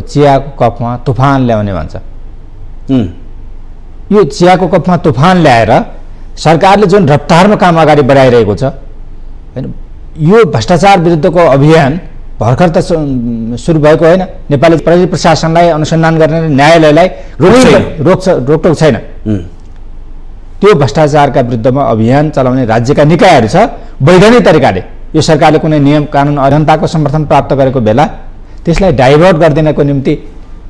चियाको कपमा तुफान ल्याउने भन्छ यो चियाको कपमा तुफान ल्याएर सरकारले जुन रफ्तारमा काम अगाडि बढाइरहेको छ होइन यो भ्रष्टाचार विरुद्धको अभियान भर्खर त सुरु भएको होइन नेपाली प्रहरी प्रशासनलाई अनुसन्धान गर्ने न्यायालयलाई रोक्छ रोकटोक छैन त्यो भ्रष्टाचारका विरुद्धमा अभियान चलाउने राज्यका निकायहरू छ वैधानिक तरिकाले यो सरकारले कुनै नियम कानुन अधनताको समर्थन प्राप्त गरेको बेला त्यसलाई डाइभर्ट गरिदिनको निम्ति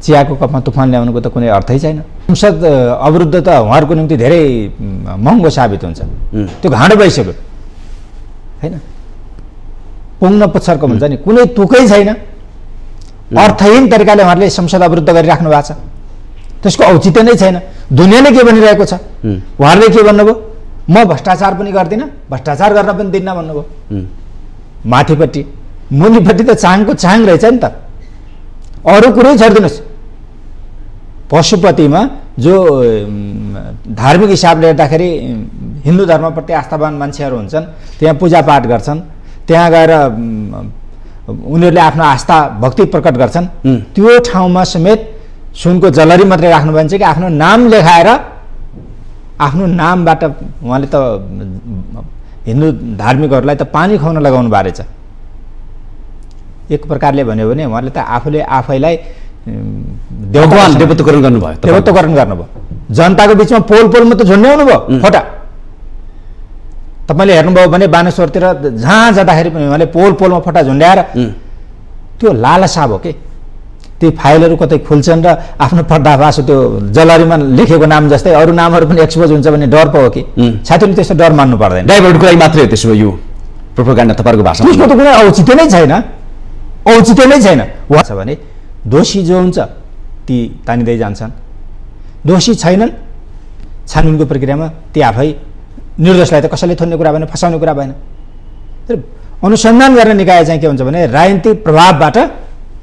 चियाको कपमा तुफान ल्याउनुको त कुनै अर्थै छैन संसद अवरुद्ध त उहाँहरूको निम्ति धेरै महँगो साबित हुन्छ त्यो घाँडो भइसक्यो होइन पुग्न पुच्छरको भन्छ नि कुनै तुकै छैन अर्थहीन तरिकाले उहाँहरूले संसद अवरुद्ध गरिराख्नु भएको छ त्यसको औचित्य नै छैन दुनियाँले के भनिरहेको छ उहाँहरूले के भन्नुभयो म भ्रष्टाचार पनि गर्दिनँ भ्रष्टाचार गर्न पनि दिन्न भन्नुभयो माथिपट्टि मुनिपट्टि त चाङको चाङ रहेछ नि त अरू कुरै छरिदिनुहोस् पशुपतिमा जो धार्मिक हिसाबले हेर्दाखेरि हिन्दू धर्मप्रति आस्थावान मान्छेहरू हुन्छन् त्यहाँ पूजापाठ गर्छन् त्यहाँ गएर उनीहरूले आफ्नो आस्था भक्ति प्रकट गर्छन् त्यो ठाउँमा समेत सुनको जलरी मात्रै राख्नु भने कि आफ्नो नाम लेखाएर आफ्नो नामबाट उहाँले त हिन्दू धार्मिकहरूलाई त पानी खुवाउन लगाउनु भएको रहेछ एक प्रकारले भन्यो भने उहाँले त आफूले आफैलाई देवत्वकरण गर्नुभयो देवत्वकरण गर्नुभयो जनताको बिचमा पोल पोल मात्रै झुन्ड्याउनु भयो फोटा तपाईँले हेर्नुभयो भने बानेश्वरतिर जहाँ जाँदाखेरि पनि उहाँले पोल पोलमा फटा झुन्ड्याएर त्यो लालसा हो कि त्यो फाइलहरू कतै खुल्छन् र आफ्नो पर्दाभास त्यो जलरीमा लेखेको नाम जस्तै अरू नामहरू पनि एक्सपोज हुन्छ भने डर पो हो कि साथीहरूले त्यस्तो डर मान्नु पर्दैन डाइभर्टको लागि मात्रै हो त्यसो भए यो प्रोपोगान्डा तपाईँको भाषा त्यसको त कुनै औचित्य नै छैन औचित्य नै छैन वा छ भने दोषी जो हुन्छ ती तानिँदै जान्छन् दोषी छैनन् छानबिनको प्रक्रियामा ती आफै निर्दोषलाई त कसैले थोन्ने कुरा भएन फसाउने कुरा भएन तर अनुसन्धान गर्ने निकाय चाहिँ के हुन्छ भने राजनीतिक प्रभावबाट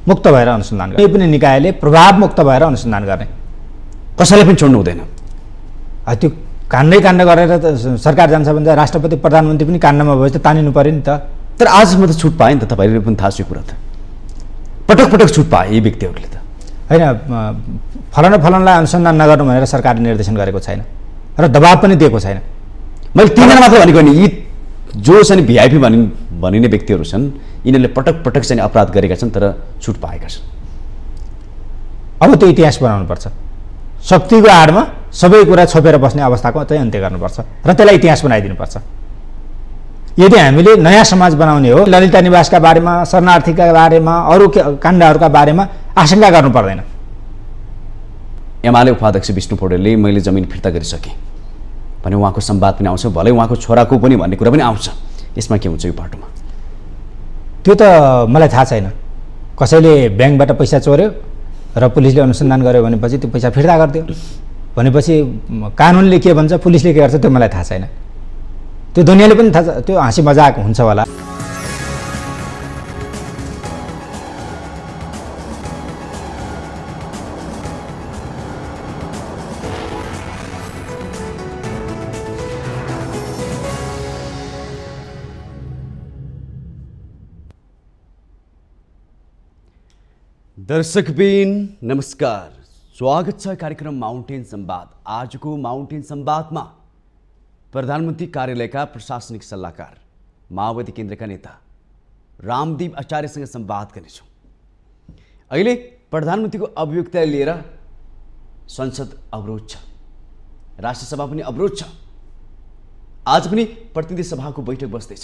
मुक्त भएर अनुसन्धान गर्ने कुनै पनि निकायले प्रभावमुक्त भएर अनुसन्धान गर्ने कसैले पनि छोड्नु हुँदैन त्यो काण्डै काण्ड गरेर त सरकार जान्छ भने त राष्ट्रपति प्रधानमन्त्री पनि काण्डमा भएपछि त तानिनु पऱ्यो नि त तर आजसम्म त छुट पाएँ नि त तपाईँले पनि थाहा छ यो कुरा त पटक पटक छुट पाए यी व्यक्तिहरूले त होइन फलानु फलनलाई अनुसन्धान नगर्नु भनेर सरकारले निर्देशन गरेको छैन र दबाब पनि दिएको छैन मैले तिनजना मात्रै भनेको नि यी जो चाहिँ भिआइपी भनि भनिने व्यक्तिहरू छन् यिनीहरूले पटक पटक चाहिँ अपराध गरेका छन् तर छुट पाएका छन् अब त्यो इतिहास बनाउनुपर्छ शक्तिको आडमा सबै कुरा छोपेर बस्ने अवस्थाको चाहिँ अन्त्य गर्नुपर्छ र त्यसलाई इतिहास बनाइदिनुपर्छ यदि हामीले नयाँ समाज बनाउने हो ललिता निवासका बारेमा शरणार्थीका बारेमा अरू काण्डहरूका बारेमा आशंका गर्नु पर्दैन एमाले उपाध्यक्ष विष्णु पौडेलले मैले जमिन फिर्ता गरिसकेँ भने उहाँको सम्वाद पनि आउँछ भलै उहाँको छोराको पनि भन्ने कुरा पनि आउँछ यसमा के हुन्छ यो पाटोमा त्यो त मलाई थाहा छैन कसैले ब्याङ्कबाट पैसा चोर्यो र पुलिसले अनुसन्धान गर्यो भनेपछि त्यो पैसा फिर्ता गरिदियो भनेपछि कानुनले के भन्छ पुलिसले के गर्छ त्यो मलाई थाहा छैन त्यो दुनियाँले पनि थाहा छ त्यो हाँसी मजाक हुन्छ होला दर्शकबिन नमस्कार स्वागत छ कार्यक्रम माउन्टेन सम्वाद आजको माउन्टेन सम्वादमा प्रधानमन्त्री कार्यालयका प्रशासनिक सल्लाहकार माओवादी केन्द्रका नेता रामदीप आचार्यसँग सम्वाद गर्नेछौँ अहिले प्रधानमन्त्रीको अभियुक्तलाई लिएर संसद अवरोध छ राष्ट्रसभा पनि अवरोध छ आज पनि प्रतिनिधि सभाको बैठक बस्दैछ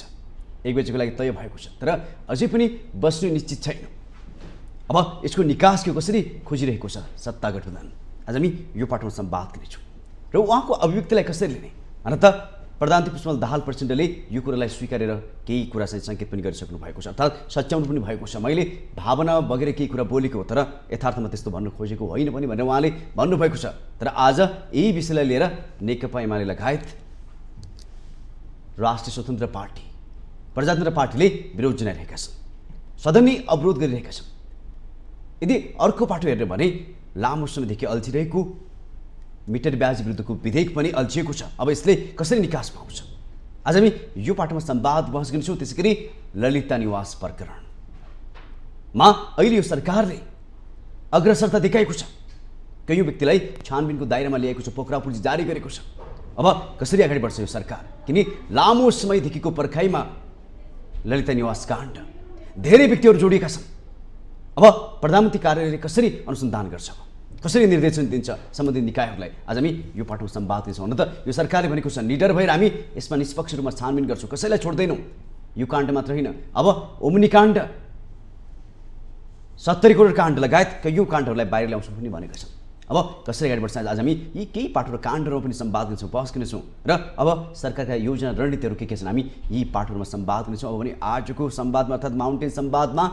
एक बजेको लागि तय भएको छ तर अझै पनि बस्नु निश्चित छैन अब यसको निकास के कसरी खोजिरहेको छ सत्ता गठबन्धन आज हामी यो पाठमा संवाद गर्नेछौँ र उहाँको अभिव्यक्तिलाई कसरी लिने अन्त प्रधानमन्त्री पुष्पल दाहाल प्रचण्डले यो कुरालाई स्वीकारेर केही कुरा चाहिँ सङ्केत पनि गरिसक्नु भएको छ अर्थात् सच्याउनु पनि भएको छ मैले भावना बगेर केही कुरा बोलेको हो तर यथार्थमा त्यस्तो भन्नु खोजेको होइन पनि भनेर उहाँले भन्नुभएको छ तर आज यही विषयलाई लिएर नेकपा एमाले लगायत राष्ट्रिय स्वतन्त्र पार्टी प्रजातन्त्र पार्टीले विरोध जनाइरहेका छन् सदनै अवरोध गरिरहेका छन् यदि अर्को पाटो हेर्ने भने लामो समयदेखि अल्छिरहेको मिटर ब्याज विरुद्धको विधेयक पनि अल्झिएको छ अब यसले कसरी निकास पाउँछ आज हामी यो पाठमा संवाद बहस गर्नेछौँ त्यसै गरी ललिता निवास प्रकरणमा अहिले यो सरकारले अग्रसरता देखाएको छ कयौँ व्यक्तिलाई छानबिनको दायरामा ल्याएको छ पोखरापुजी जारी गरेको छ अब कसरी अगाडि बढ्छ यो सरकार किन लामो समयदेखिको पर्खाइमा ललिता निवास काण्ड धेरै व्यक्तिहरू जोडिएका छन् अब प्रधानमन्त्री कार्यालयले कसरी अनुसन्धान गर्छ कसरी निर्देशन दिन्छ सम्बन्धित निकायहरूलाई आज हामी यो पाठो सम्वाद दिन्छौँ हुन त यो सरकारले भनेको छ निडर भएर हामी यसमा निष्पक्ष रूपमा छानबिन गर्छौँ कसैलाई छोड्दैनौँ यो काण्ड मात्र होइन अब काण्ड सत्तरी करोड काण्ड लगायत कैयौँ काण्डहरूलाई बाहिर ल्याउँछौँ पनि भनेको छ अब कसरी अगाडि बढ्छ आज हामी यी केही पाठहरू काण्डहरूमा पनि सम्वाद गर्छौँ बहस गर्नेछौँ र अब सरकारका योजना रणनीतिहरू के के छन् हामी यी पाठहरूमा सम्वाद गर्नेछौँ अब भने आजको सम्वादमा अर्थात् माउन्टेन सम्वादमा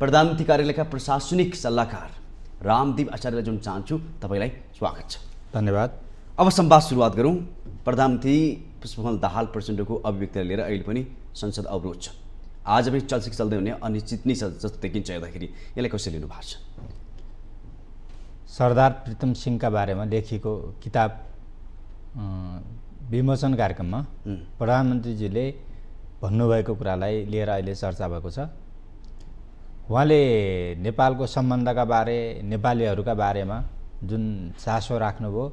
प्रधानमन्त्री कार्यालयका प्रशासनिक सल्लाहकार रामदीप आचार्यलाई जुन चाहन्छु तपाईँलाई स्वागत छ धन्यवाद अब सम्वाद सुरुवात गरौँ प्रधानमन्त्री पुष्पमल दाहाल प्रचण्डको अभिव्यक्तिलाई लिएर अहिले पनि संसद अवरोध छ आज पनि चलचिक चल्दै हुने अनिश्चित नै छ जस्तो देखिन्छ हेर्दाखेरि यसलाई कसरी लिनु भएको छ सरदार प्रितम सिंहका बारेमा लेखिएको किताब विमोचन कार्यक्रममा प्रधानमन्त्रीजीले भन्नुभएको कुरालाई लिएर अहिले चर्चा भएको छ उहाँले नेपालको सम्बन्धका बारे नेपालीहरूका बारेमा जुन चासो राख्नुभयो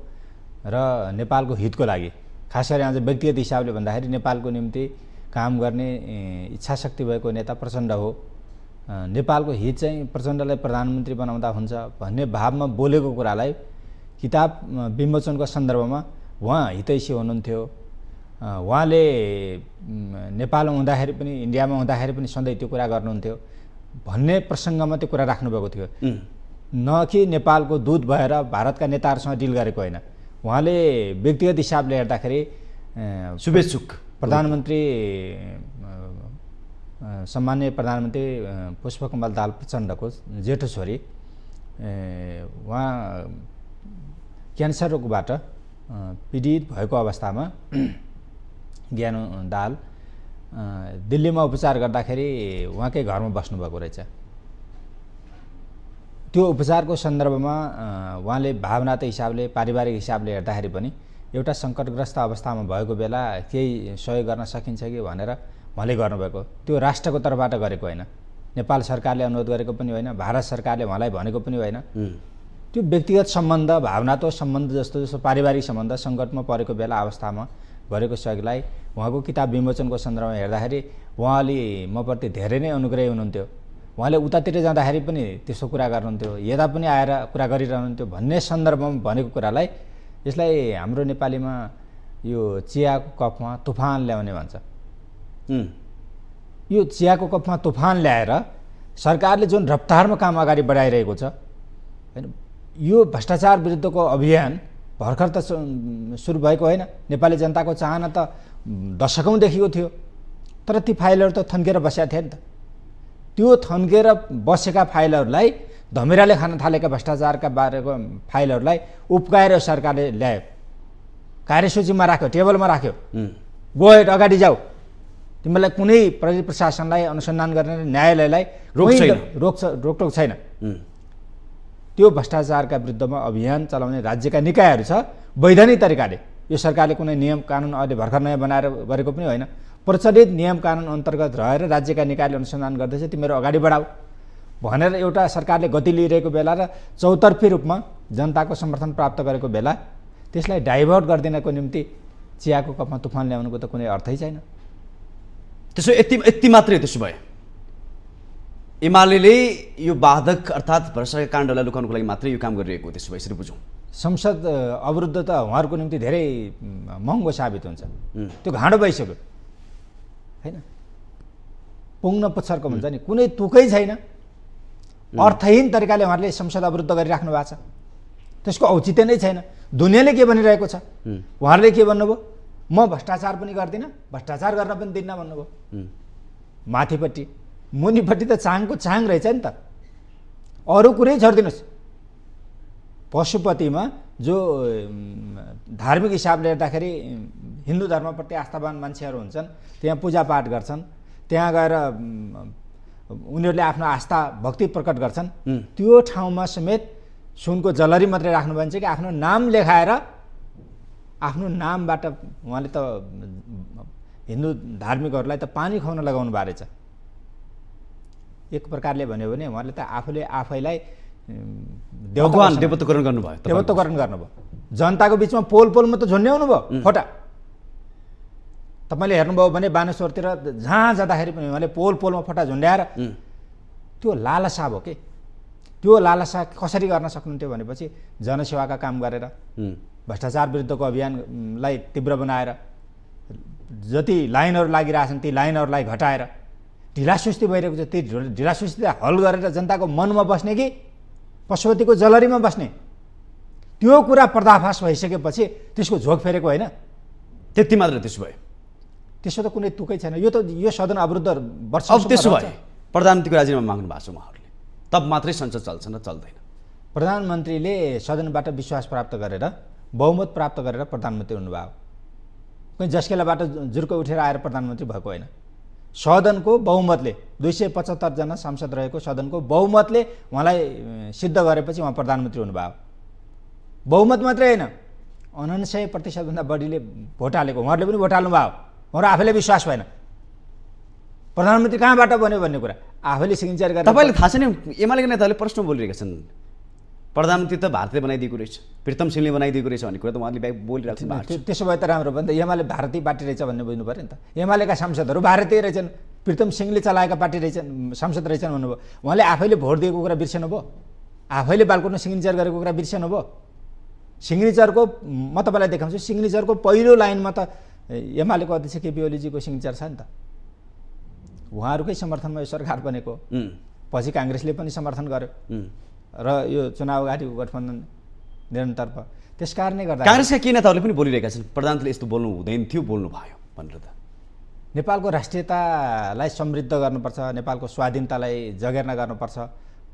र नेपालको हितको लागि खास गरी आज व्यक्तिगत हिसाबले भन्दाखेरि नेपालको निम्ति काम गर्ने इच्छा शक्ति भएको नेता प्रचण्ड हो नेपालको हित चाहिँ प्रचण्डलाई प्रधानमन्त्री बनाउँदा हुन्छ भन्ने भावमा बोलेको कुरालाई किताब विमोचनको सन्दर्भमा उहाँ हितैषी हुनुहुन्थ्यो उहाँले नेपालमा हुँदाखेरि पनि इन्डियामा हुँदाखेरि पनि सधैँ त्यो कुरा गर्नुहुन्थ्यो भन्ने प्रसङ्गमा त्यो कुरा राख्नुभएको थियो न कि नेपालको दूत भएर भारतका नेताहरूसँग डिल गरेको होइन उहाँले व्यक्तिगत हिसाबले हेर्दाखेरि शुभेच्छुक प्रधानमन्त्री सामान्य प्रधानमन्त्री पुष्पकमल दाल प्रचण्डको जेठो छोरी उहाँ क्यान्सर रोगबाट पीडित भएको अवस्थामा ज्ञान दाल दिल्लीमा उपचार गर्दाखेरि उहाँकै घरमा बस्नुभएको रहेछ त्यो उपचारको सन्दर्भमा उहाँले भावनात्मक हिसाबले पारिवारिक हिसाबले हेर्दाखेरि पनि एउटा सङ्कटग्रस्त अवस्थामा भएको बेला केही सहयोग गर्न सकिन्छ कि भनेर उहाँले गर्नुभएको त्यो राष्ट्रको तर्फबाट गरेको होइन नेपाल सरकारले अनुरोध गरेको पनि होइन भारत सरकारले उहाँलाई भनेको पनि होइन त्यो व्यक्तिगत सम्बन्ध भावनात्मक सम्बन्ध जस्तो जस्तो पारिवारिक सम्बन्ध सङ्कटमा परेको बेला अवस्थामा भरेको सहयोगलाई उहाँको किताब विमोचनको सन्दर्भमा हेर्दाखेरि उहाँले मप्रति धेरै नै अनुग्रही हुनुहुन्थ्यो उहाँले उतातिर जाँदाखेरि पनि त्यसो कुरा गर्नुहुन्थ्यो यता पनि आएर कुरा गरिरहनुहुन्थ्यो भन्ने सन्दर्भमा भनेको कुरालाई यसलाई हाम्रो नेपालीमा यो चियाको कपमा तुफान ल्याउने भन्छ यो चियाको कपमा तुफान ल्याएर सरकारले जुन रफ्तारमा काम अगाडि बढाइरहेको छ होइन यो भ्रष्टाचार विरुद्धको अभियान भर्खर त सुरु भएको होइन नेपाली जनताको चाहना त दशकौँ दशकौँदेखिको थियो तर ती फाइलहरू त थन्केर बसेका थिए नि त त्यो थन्केर बसेका फाइलहरूलाई धमिराले खान थालेका भ्रष्टाचारका बारेको फाइलहरूलाई उप्काएर सरकारले ल्यायो कार्यसूचीमा राख्यो टेबलमा राख्यो गयो अगाडि जाऊ तिमीलाई कुनै प्रशासनलाई अनुसन्धान गर्ने न्यायालयलाई रोक रोक्छ रोकटोक छैन त्यो भ्रष्टाचारका विरुद्धमा अभियान चलाउने राज्यका निकायहरू छ वैधानिक तरिकाले यो सरकारले कुनै नियम कानुन अहिले भर्खर नयाँ बनाएर गरेको पनि होइन प्रचलित नियम कानुन अन्तर्गत रहेर राज्यका निकायले अनुसन्धान गर्दैछ तिमीहरू अगाडि बढाऊ भनेर एउटा सरकारले गति लिइरहेको बेला र चौतर्फी रूपमा जनताको समर्थन प्राप्त गरेको बेला त्यसलाई डाइभर्ट गरिदिनको निम्ति चियाको कपमा तुफान ल्याउनुको त कुनै अर्थै छैन त्यसो यति यति मात्रै त्यसो भए एमाले यो बाधक अर्थात् भ्रष्टाचार काण्डलाई लुकाउनुको लागि मात्रै यो काम गरिरहेको त्यसो भए यसरी बुझौँ संसद अवरुद्ध त उहाँहरूको निम्ति धेरै महँगो साबित हुन्छ त्यो घाँडो भइसक्यो होइन पुग्न पछरको हुन्छ नि कुनै तुकै छैन अर्थहीन तरिकाले उहाँहरूले संसद अवरुद्ध गरिराख्नु भएको छ त्यसको औचित्य नै छैन दुनियाँले के भनिरहेको छ उहाँहरूले के भन्नुभयो म भ्रष्टाचार पनि गर्दिनँ भ्रष्टाचार गर्न पनि दिन्न भन्नुभयो माथिपट्टि मुनिपट्टि त चाङको चाङ रहेछ नि त अरू कुरै छोडिदिनुहोस् पशुपतिमा जो धार्मिक हिसाबले हेर्दाखेरि हिन्दू धर्मप्रति आस्थावान मान्छेहरू हुन्छन् त्यहाँ पूजापाठ गर्छन् त्यहाँ गएर उनीहरूले आफ्नो आस्था भक्ति प्रकट गर्छन् त्यो ठाउँमा समेत सुनको जलरी मात्रै राख्नु भने चाहिँ कि आफ्नो नाम लेखाएर आफ्नो नामबाट उहाँले त हिन्दू धार्मिकहरूलाई त पानी खुवाउन लगाउनु भएको रहेछ एक प्रकारले भन्यो भने उहाँले त आफूले आफैलाई देवत्वकरण गर्नुभयो देवत्वकरण गर्नुभयो जनताको बिचमा पोल पोलमा त झुन्ड्याउनु भयो फोटा तपाईँले हेर्नुभयो भने बानेश्वरतिर जहाँ जाँदाखेरि पनि उहाँले पोल पोलमा फोटा झुन्ड्याएर त्यो लालसा भयो कि त्यो लालसा कसरी गर्न सक्नुहुन्थ्यो भनेपछि जनसेवाका काम गरेर भ्रष्टाचार विरुद्धको अभियानलाई तीव्र बनाएर जति लाइनहरू लागिरहेछन् ती लाइनहरूलाई घटाएर ढिलासुस्ती भइरहेको छ त्यो ढिलासुस्तीलाई हल गरेर जनताको मनमा बस्ने कि पशुपतिको जलरीमा बस्ने त्यो कुरा पर्दाफास भइसकेपछि त्यसको झोक फेरेको होइन त्यति मात्र त्यसो भयो त्यसो त कुनै तुकै छैन यो त यो सदन अवरुद्ध वर्ष अब त्यसो भयो प्रधानमन्त्रीको राजीनामा माग्नु भएको छ उहाँहरूले तब मात्रै संसद चल्छ न चल्दैन प्रधानमन्त्रीले सदनबाट विश्वास प्राप्त गरेर बहुमत प्राप्त गरेर प्रधानमन्त्री हुनुभयो कुनै जस्केलाबाट जुर्को उठेर आएर प्रधानमन्त्री भएको होइन सदनको बहुमतले दुई सय पचहत्तरजना सांसद रहेको सदनको बहुमतले उहाँलाई सिद्ध गरेपछि उहाँ प्रधानमन्त्री हुनुभयो बहुमत मात्रै होइन उनान्सय प्रतिशतभन्दा बढीले भोट हालेको उहाँहरूले पनि भोट हाल्नुभयो उहाँहरू आफैले विश्वास भएन प्रधानमन्त्री कहाँबाट बन्यो भन्ने कुरा आफैले सिग्नेचर गरेर तपाईँले थाहा छैन एमालेका नेताहरूले प्रश्न बोलिरहेका छन् प्रधानमन्त्री त भारतीय बनाइदिएको रहेछ प्रितम सिंहले बनाइदिएको रहेछ भन्ने कुरा त उहाँले बाहेक बोलिरहेको छ त्यसो भए त राम्रो भयो नि त एमाले भारतीय पार्टी रहेछ भन्ने बुझ्नु पऱ्यो नि त एमालेका सांसदहरू भारतीय रहेछन् प्रितम सिंहले चलाएका पार्टी रहेछन् सांसद रहेछन् भन्नुभयो उहाँले आफैले भोट दिएको कुरा बिर्सनु भयो आफैले बालकोटमा सिग्नेचर गरेको कुरा बिर्सनु भयो सिग्नेचरको म तपाईँलाई देखाउँछु सिग्नेचरको पहिलो लाइनमा त एमालेको अध्यक्ष केपी ओलीजीको सिग्नेचर छ नि त उहाँहरूकै समर्थनमा यो सरकार बनेको पछि काङ्ग्रेसले पनि समर्थन गर्यो र यो चुनाव अगाडिको गठबन्धन निरन्तर्फ त्यस कारणले गर्दा काङ्ग्रेसका के नेताहरूले पनि बोलिरहेका छन् प्रधानले यस्तो बोल्नु हुँदैन थियो बोल्नु भयो भनेर त नेपालको राष्ट्रियतालाई समृद्ध गर्नुपर्छ नेपालको स्वाधीनतालाई जगेर्ना गर्नुपर्छ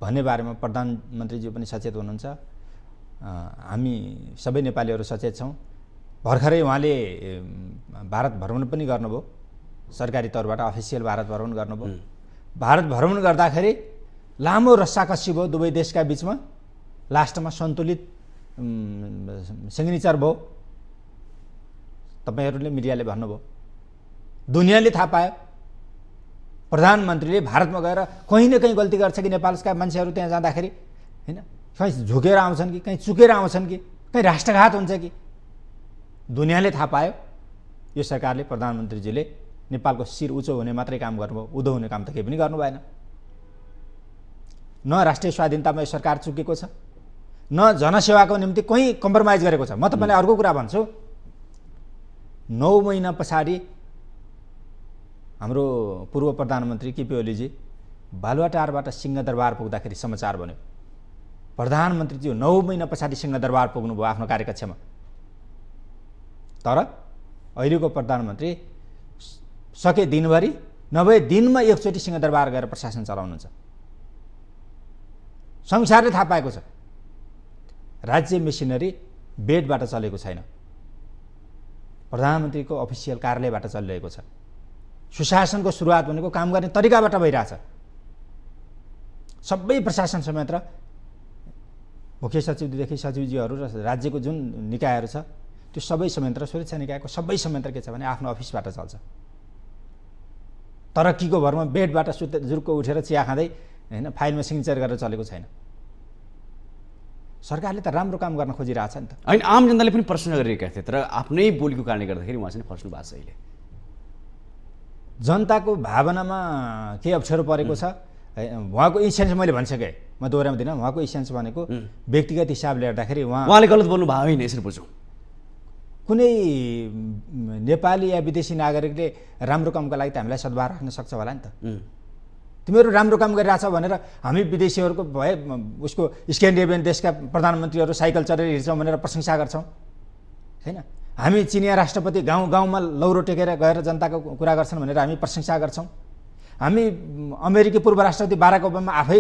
भन्ने बारेमा प्रधानमन्त्रीज्यू पनि सचेत हुनुहुन्छ हामी सबै नेपालीहरू सचेत छौँ भर्खरै उहाँले भारत भ्रमण पनि गर्नुभयो सरकारी तौरबाट अफिसियल भारत भ्रमण गर्नुभयो भारत भ्रमण गर्दाखेरि लामो रस्साकसी भयो दुवै देशका बिचमा लास्टमा सन्तुलित सिग्नेचर भयो तपाईँहरूले मिडियाले भन्नुभयो दुनियाँले थाहा पायो प्रधानमन्त्रीले भारतमा गएर कहीँ न कहीँ गल्ती गर्छ कि नेपालका मान्छेहरू त्यहाँ जाँदाखेरि होइन कहीँ झुकेर आउँछन् कि कहीँ चुकेर आउँछन् कि कहीँ राष्ट्रघात हुन्छ कि दुनियाँले थाहा पायो यो सरकारले प्रधानमन्त्रीजीले नेपालको शिर उचो हुने मात्रै काम गर्नुभयो उधो हुने काम त केही पनि गर्नु भएन न राष्ट्रिय स्वाधीनतामा यो सरकार चुकेको छ न जनसेवाको निम्ति कहीँ कम्प्रोमाइज गरेको छ म तपाईँलाई अर्को कुरा भन्छु नौ महिना पछाडि हाम्रो पूर्व प्रधानमन्त्री केपी ओलीजी बालुवाटारबाट सिंहदरबार पुग्दाखेरि समाचार बन्यो प्रधानमन्त्रीज्यू नौ महिना पछाडि सिंहदरबार पुग्नुभयो आफ्नो कार्यकक्षमा तर अहिलेको प्रधानमन्त्री सके दिनभरि नभए दिनमा एकचोटि सिंहदरबार गएर प्रशासन चलाउनुहुन्छ संसारले थाहा पाएको छ राज्य मेसिनरी बेडबाट चलेको छैन प्रधानमन्त्रीको अफिसियल कार्यालयबाट चलिरहेको छ सुशासनको सुरुवात भनेको काम गर्ने तरिकाबाट भइरहेछ सबै प्रशासन संयन्त्र मुख्य सचिवदेखि सचिवजीहरू र राज्यको जुन निकायहरू छ त्यो सबै संयन्त्र सुरक्षा निकायको सबै संयन्त्र के छ भने आफ्नो अफिसबाट चल्छ तरक्कीको भरमा बेडबाट सुत जुर्को उठेर चिया खाँदै होइन फाइलमा सिग्नेचर गरेर चलेको छैन सरकारले त राम्रो काम गर्न खोजिरहेछ नि त होइन आम जनताले पनि प्रश्न गरिरहेका थिए तर आफ्नै बोलीको कारणले गर्दाखेरि उहाँ चाहिँ फस्नु भएको छ अहिले जनताको भावनामा के अप्ठ्यारो परेको छ उहाँको इन्सेन्स मैले भनिसकेँ म दोहोऱ्याउँदिनँ उहाँको इन्सेन्स भनेको व्यक्तिगत हिसाबले हेर्दाखेरि उहाँ उहाँले गलत बोल्नु भयो होइन यसरी बुझौँ कुनै नेपाली या विदेशी नागरिकले राम्रो कामको लागि त हामीलाई सद्भाव राख्न सक्छ होला नि त तिमीहरू राम्रो काम गरिरहेछ भनेर हामी विदेशीहरूको भए उसको स्क्यान्डिनेभियन देशका प्रधानमन्त्रीहरू साइकल चढेर हिँड्छौँ भनेर प्रशंसा गर्छौँ होइन हामी चिनिया राष्ट्रपति गाउँ गाउँमा लौरो टेकेर गएर जनताको कुरा गर्छन् भनेर हामी प्रशंसा गर्छौँ हामी अमेरिकी पूर्व राष्ट्रपति बाराक ओबामा आफै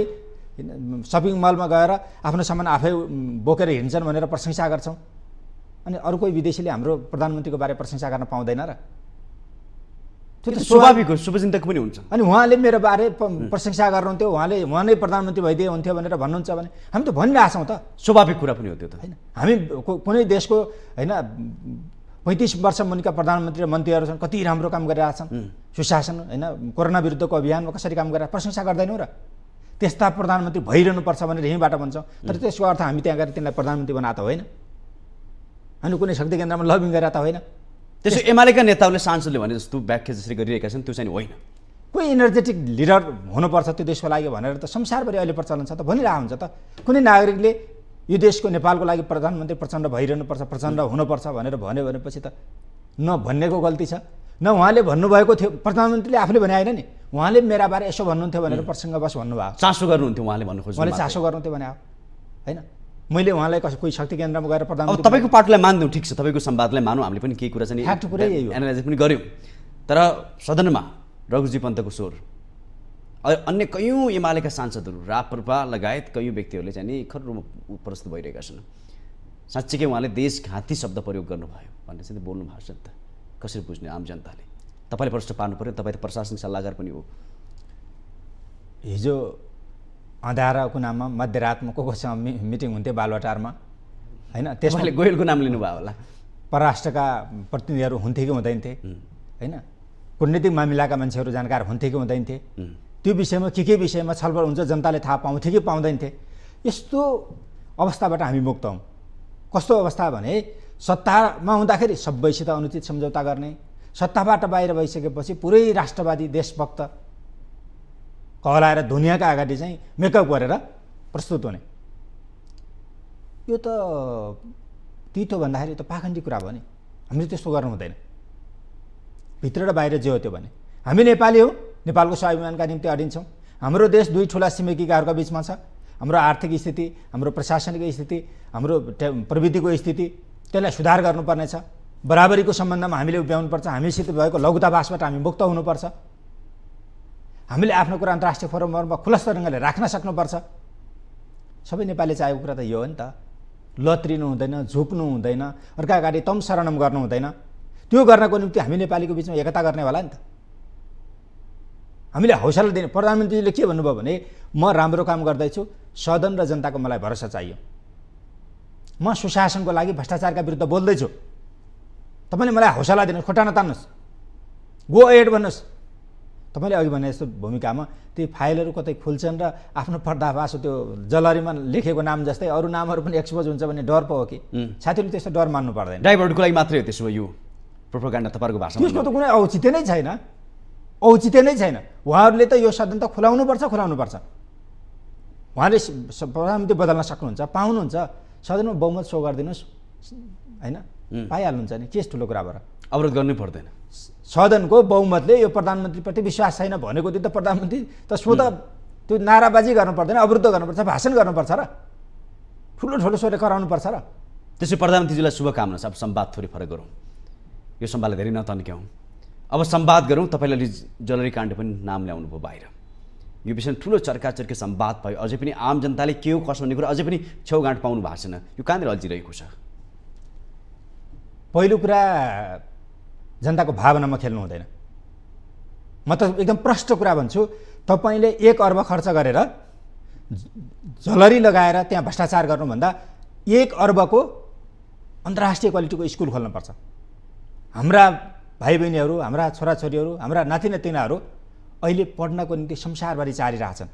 सपिङ मलमा गएर आफ्नो सामान आफै बोकेर हिँड्छन् भनेर प्रशंसा गर्छौँ अनि अरू कोही विदेशीले हाम्रो प्रधानमन्त्रीको बारे प्रशंसा गर्न पाउँदैन र त्यो त स्वाभाविक हो शुभचिन्तक पनि हुन्छ अनि उहाँले मेरो बारे प्रशंसा गर्नुहुन्थ्यो उहाँले उहाँ नै प्रधानमन्त्री भइदिए हुन्थ्यो भनेर भन्नुहुन्छ भने हामी त भनिरहेछौँ त स्वाभाविक कुरा पनि हो त्यो त होइन हामी कुनै देशको होइन पैँतिस वर्ष मुनिका प्रधानमन्त्री र मन्त्रीहरू छन् कति राम्रो काम गरिरहेछन् सुशासन होइन कोरोना विरुद्धको अभियानमा कसरी काम गरेर प्रशंसा गर्दैनौँ र त्यस्ता प्रधानमन्त्री भइरहनुपर्छ भनेर यहीँबाट भन्छौँ तर त्यसको अर्थ हामी त्यहाँ गएर तिनलाई प्रधानमन्त्री बनाएको होइन अनि कुनै शक्ति केन्द्रमा लबिङ गरेर त होइन त्यसो एमालेका नेताहरूले सांसदले भने जस्तो व्याख्या जसरी गरिरहेका छन् त्यो चाहिँ होइन कोही इनर्जेटिक लिडर हुनुपर्छ त्यो देशको लागि भनेर त संसारभरि अहिले प्रचलन छ त भनिरहेको हुन्छ त कुनै नागरिकले यो देशको नेपालको लागि प्रधानमन्त्री प्रचण्ड भइरहनुपर्छ प्रचण्ड हुनुपर्छ भनेर भन्यो भनेपछि त न भन्नेको गल्ती छ न उहाँले भन्नुभएको थियो प्रधानमन्त्रीले आफूले भने होइन नि उहाँले मेरा बारे यसो भन्नुहुन्थ्यो भनेर प्रसङ्गवश भन्नुभएको चासो गर्नुहुन्थ्यो उहाँले भन्नु खोज्नु उहाँले चासो गर्नुहुन्थ्यो भने होइन मैले उहाँलाई कसै कोही शक्ति केन्द्रमा गएर प्रधान तपाईँको पार्टीलाई मान्दौँ ठिक छ तपाईँको संवादलाई मानौँ हामीले पनि केही कुरा चाहिँ फ्याक्ट पुरै एनालाइज पनि गऱ्यौँ तर सदनमा रघुजी पन्तको स्वर अन्य कयौँ एमालेका सांसदहरू रापरपा लगायत कयौँ व्यक्तिहरूले चाहिँ नि खर रूपमा प्रस्तुत भइरहेका छन् साँच्चीकै उहाँले देश घाँती शब्द प्रयोग गर्नुभयो भन्ने चाहिँ बोल्नु भएको छ त कसरी बुझ्ने आम जनताले तपाईँले प्रश्न पार्नु पऱ्यो तपाईँ त प्रशासनिक सल्लाहकार पनि हो हिजो अँधाराको नाममा मध्यरातमा को कोसँग मिटिङ हुन्थ्यो बालवाटारमा होइन त्यसमा गोयलको नाम लिनुभयो होला परराष्ट्रका प्रतिनिधिहरू हुन्थे कि हुँदैन थिए होइन कुटनीतिक मामिलाका मान्छेहरू जानकार हुन्थे कि हुँदैन थिए त्यो विषयमा के के विषयमा छलफल हुन्छ जनताले थाहा पाउँथे कि पाउँदैन थिए यस्तो अवस्थाबाट हामी मुक्त हौँ कस्तो अवस्था भने सत्तामा हुँदाखेरि सबैसित अनुचित सम्झौता गर्ने सत्ताबाट बाहिर भइसकेपछि पुरै राष्ट्रवादी देशभक्त कहलाएर दुनियाँका अगाडि चाहिँ मेकअप गरेर प्रस्तुत हुने यो त तितो भन्दाखेरि त पाखण्डी कुरा भयो नि हामीले त्यस्तो गर्नु हुँदैन भित्र र बाहिर जे हो त्यो भने हामी नेपाली हो नेपालको स्वाभिमानका निम्ति अडिन्छौँ हाम्रो देश दुई ठुला छिमेकीकाहरूका बिचमा छ हाम्रो आर्थिक स्थिति हाम्रो प्रशासनिक स्थिति हाम्रो प्रविधिको स्थिति त्यसलाई सुधार गर्नुपर्नेछ बराबरीको सम्बन्धमा हामीले उभ्याउनुपर्छ हामीसित भएको लघुतावासबाट हामी मुक्त हुनुपर्छ हामीले आफ्नो कुरा अन्तर्राष्ट्रिय फोरमहरूमा खुलस्त ढङ्गले राख्न सक्नुपर्छ सबै नेपाली चाहेको कुरा त यो हो नि त लत्रिनु हुँदैन झुक्नु हुँदैन अर्का अगाडि तम शरणम गर्नु हुँदैन त्यो गर्नको निम्ति हामी नेपालीको बिचमा एकता गर्ने होला नि त हामीले हौसला दिने प्रधानमन्त्रीले के भन्नुभयो भने म राम्रो काम गर्दैछु सदन र जनताको मलाई भरोसा चाहियो म सुशासनको लागि भ्रष्टाचारका विरुद्ध बोल्दैछु तपाईँले मलाई हौसला दिनुहोस् खुट्टा तान्नुहोस् गो एड भन्नुहोस् तपाईँले अघि भने जस्तो भूमिकामा ती फाइलहरू कतै खुल्छन् र आफ्नो पर्दाभास त्यो जलरीमा लेखेको नाम जस्तै अरू नामहरू पनि एक्सपोज हुन्छ भने डर पो हो कि साथीहरूले त्यस्तो डर मान्नु पर्दैन ड्राइभरको लागि मात्रै हो त्यसो यो प्रोपोगान्डा तपाईँको भाषा त्यसको त कुनै औचित्य नै छैन औचित्य नै छैन उहाँहरूले त यो सदन त खुलाउनु पर्छ उहाँले प्रधानमन्त्री बदल्न सक्नुहुन्छ पाउनुहुन्छ सदनमा बहुमत सो गरिदिनुहोस् होइन पाइहाल्नुहुन्छ नि के ठुलो कुरा भएर अवरोध गर्नै पर्दैन सदनको बहुमतले यो प्रधानमन्त्रीप्रति विश्वास छैन भनेको त्यो त प्रधानमन्त्री त स्वत त्यो नाराबाजी गर्नु पर्दैन अवरुद्ध गर्नुपर्छ भाषण गर्नुपर्छ र ठुलो ठुलो स्वरले कराउनुपर्छ र त्यसो प्रधानमन्त्रीजीलाई शुभकामना छ अब सम्वाद थोरै फरक गरौँ यो सम्वादलाई धेरै नतन्क्याउँ अब सम्वाद गरौँ तपाईँले जलरी काण्ड पनि नाम ल्याउनु भयो बाहिर यो विषयमा ठुलो चर्के सम्वाद भयो अझै पनि आम जनताले के हो कसो भन्ने कुरा अझै पनि छेउगाँठ पाउनु भएको छैन यो कहाँनिर अल्झिरहेको छ पहिलो कुरा जनताको भावनामा खेल्नु हुँदैन म त एकदम प्रष्ट कुरा भन्छु तपाईँले एक अर्ब खर्च गरेर झलरी लगाएर त्यहाँ भ्रष्टाचार गर्नुभन्दा एक अर्बको अन्तर्राष्ट्रिय क्वालिटीको स्कुल खोल्नुपर्छ हाम्रा भाइ बहिनीहरू हाम्रा छोराछोरीहरू हाम्रा नाति नातिनाहरू अहिले पढ्नको निम्ति संसारभरि चारिरहेछन्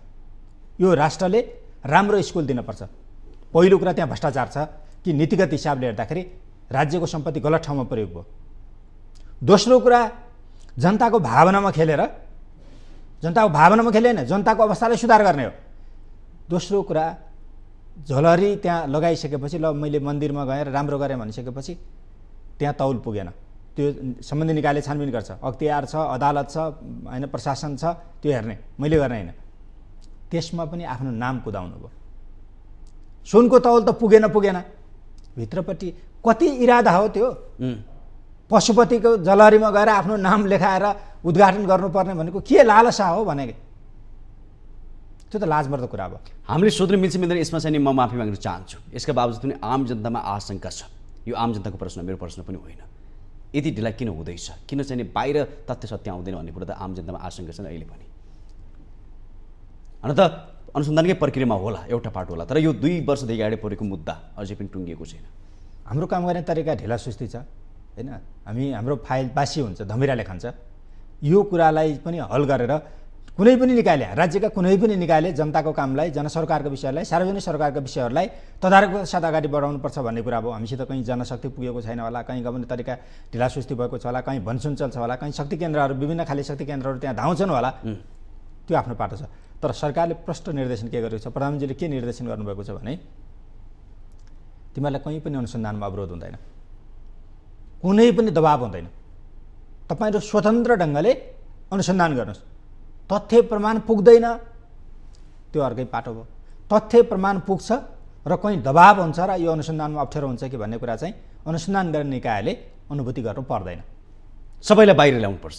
यो राष्ट्रले राम्रो स्कुल दिनपर्छ पहिलो कुरा त्यहाँ भ्रष्टाचार छ कि नीतिगत हिसाबले हेर्दाखेरि राज्यको सम्पत्ति गलत ठाउँमा प्रयोग भयो दोस्रो कुरा जनताको भावनामा खेलेर जनताको भावनामा खेले होइन जनताको अवस्थालाई सुधार गर्ने हो दोस्रो कुरा झलहरी त्यहाँ लगाइसकेपछि ल मैले मन्दिरमा गएर राम्रो गरेँ भनिसकेपछि त्यहाँ तौल पुगेन त्यो सम्बन्धी निकायले छानबिन गर्छ अख्तियार छ अदालत छ होइन प्रशासन छ त्यो हेर्ने मैले गर्ने होइन त्यसमा पनि आफ्नो नाम कुदाउनु भयो सुनको तौल त पुगेन पुगेन भित्रपट्टि कति इरादा हो त्यो पशुपतिको जलहरीमा गएर आफ्नो नाम लेखाएर उद्घाटन गर्नुपर्ने भनेको के लालसा हो भने त्यो त लाजमर्दो कुरा हो हामीले सोध्नु मिल्छ मिल्दैन यसमा चाहिँ नि म माफी माग्न चाहन्छु यसका बावजुद पनि आम जनतामा आशंका छ यो आम जनताको प्रश्न मेरो प्रश्न पनि होइन यति ढिला किन हुँदैछ किन चाहिँ बाहिर तथ्य सत्य आउँदैन भन्ने कुरा त आम जनतामा आशंका छ अहिले पनि त अनुसन्धानकै प्रक्रियामा होला एउटा पार्ट होला तर यो दुई वर्षदेखि अगाडि परेको मुद्दा अझै पनि टुङ्गिएको छैन हाम्रो काम गर्ने तरिका ढिला सुस्ती छ होइन हामी हाम्रो फाइल बासी हुन्छ धमिराले खान्छ यो कुरालाई पनि हल गरेर कुनै पनि निकायले राज्यका कुनै पनि निकायले जनताको कामलाई जनसरकारको विषयलाई सार्वजनिक सरकारको विषयहरूलाई तदारको साथ अगाडि बढाउनुपर्छ भन्ने कुरा अब हामीसित कहीँ जनशक्ति पुगेको छैन होला कहीँ गभर्ने तरिका ढिलासुस्ती भएको छ होला कहीँ भन्सुन चल्छ होला कहीँ शक्ति केन्द्रहरू विभिन्न खाले शक्ति केन्द्रहरू त्यहाँ धाउँछन् होला त्यो आफ्नो पाटो छ तर सरकारले प्रष्ट निर्देशन के गरेको छ प्रधानमन्त्रीले के निर्देशन गर्नुभएको छ भने तिमीहरूलाई कहीँ पनि अनुसन्धानमा अवरोध हुँदैन कुनै पनि दबाब हुँदैन तपाईँहरू स्वतन्त्र ढङ्गले अनुसन्धान गर्नुहोस् तथ्य प्रमाण पुग्दैन त्यो अर्कै पाटो भयो तथ्य प्रमाण पुग्छ र कहीँ दबाब हुन्छ र यो अनुसन्धानमा अप्ठ्यारो हुन्छ कि भन्ने कुरा चाहिँ अनुसन्धान गर्ने निकायले अनुभूति गर्नु पर्दैन सबैलाई बाहिर ल्याउनुपर्छ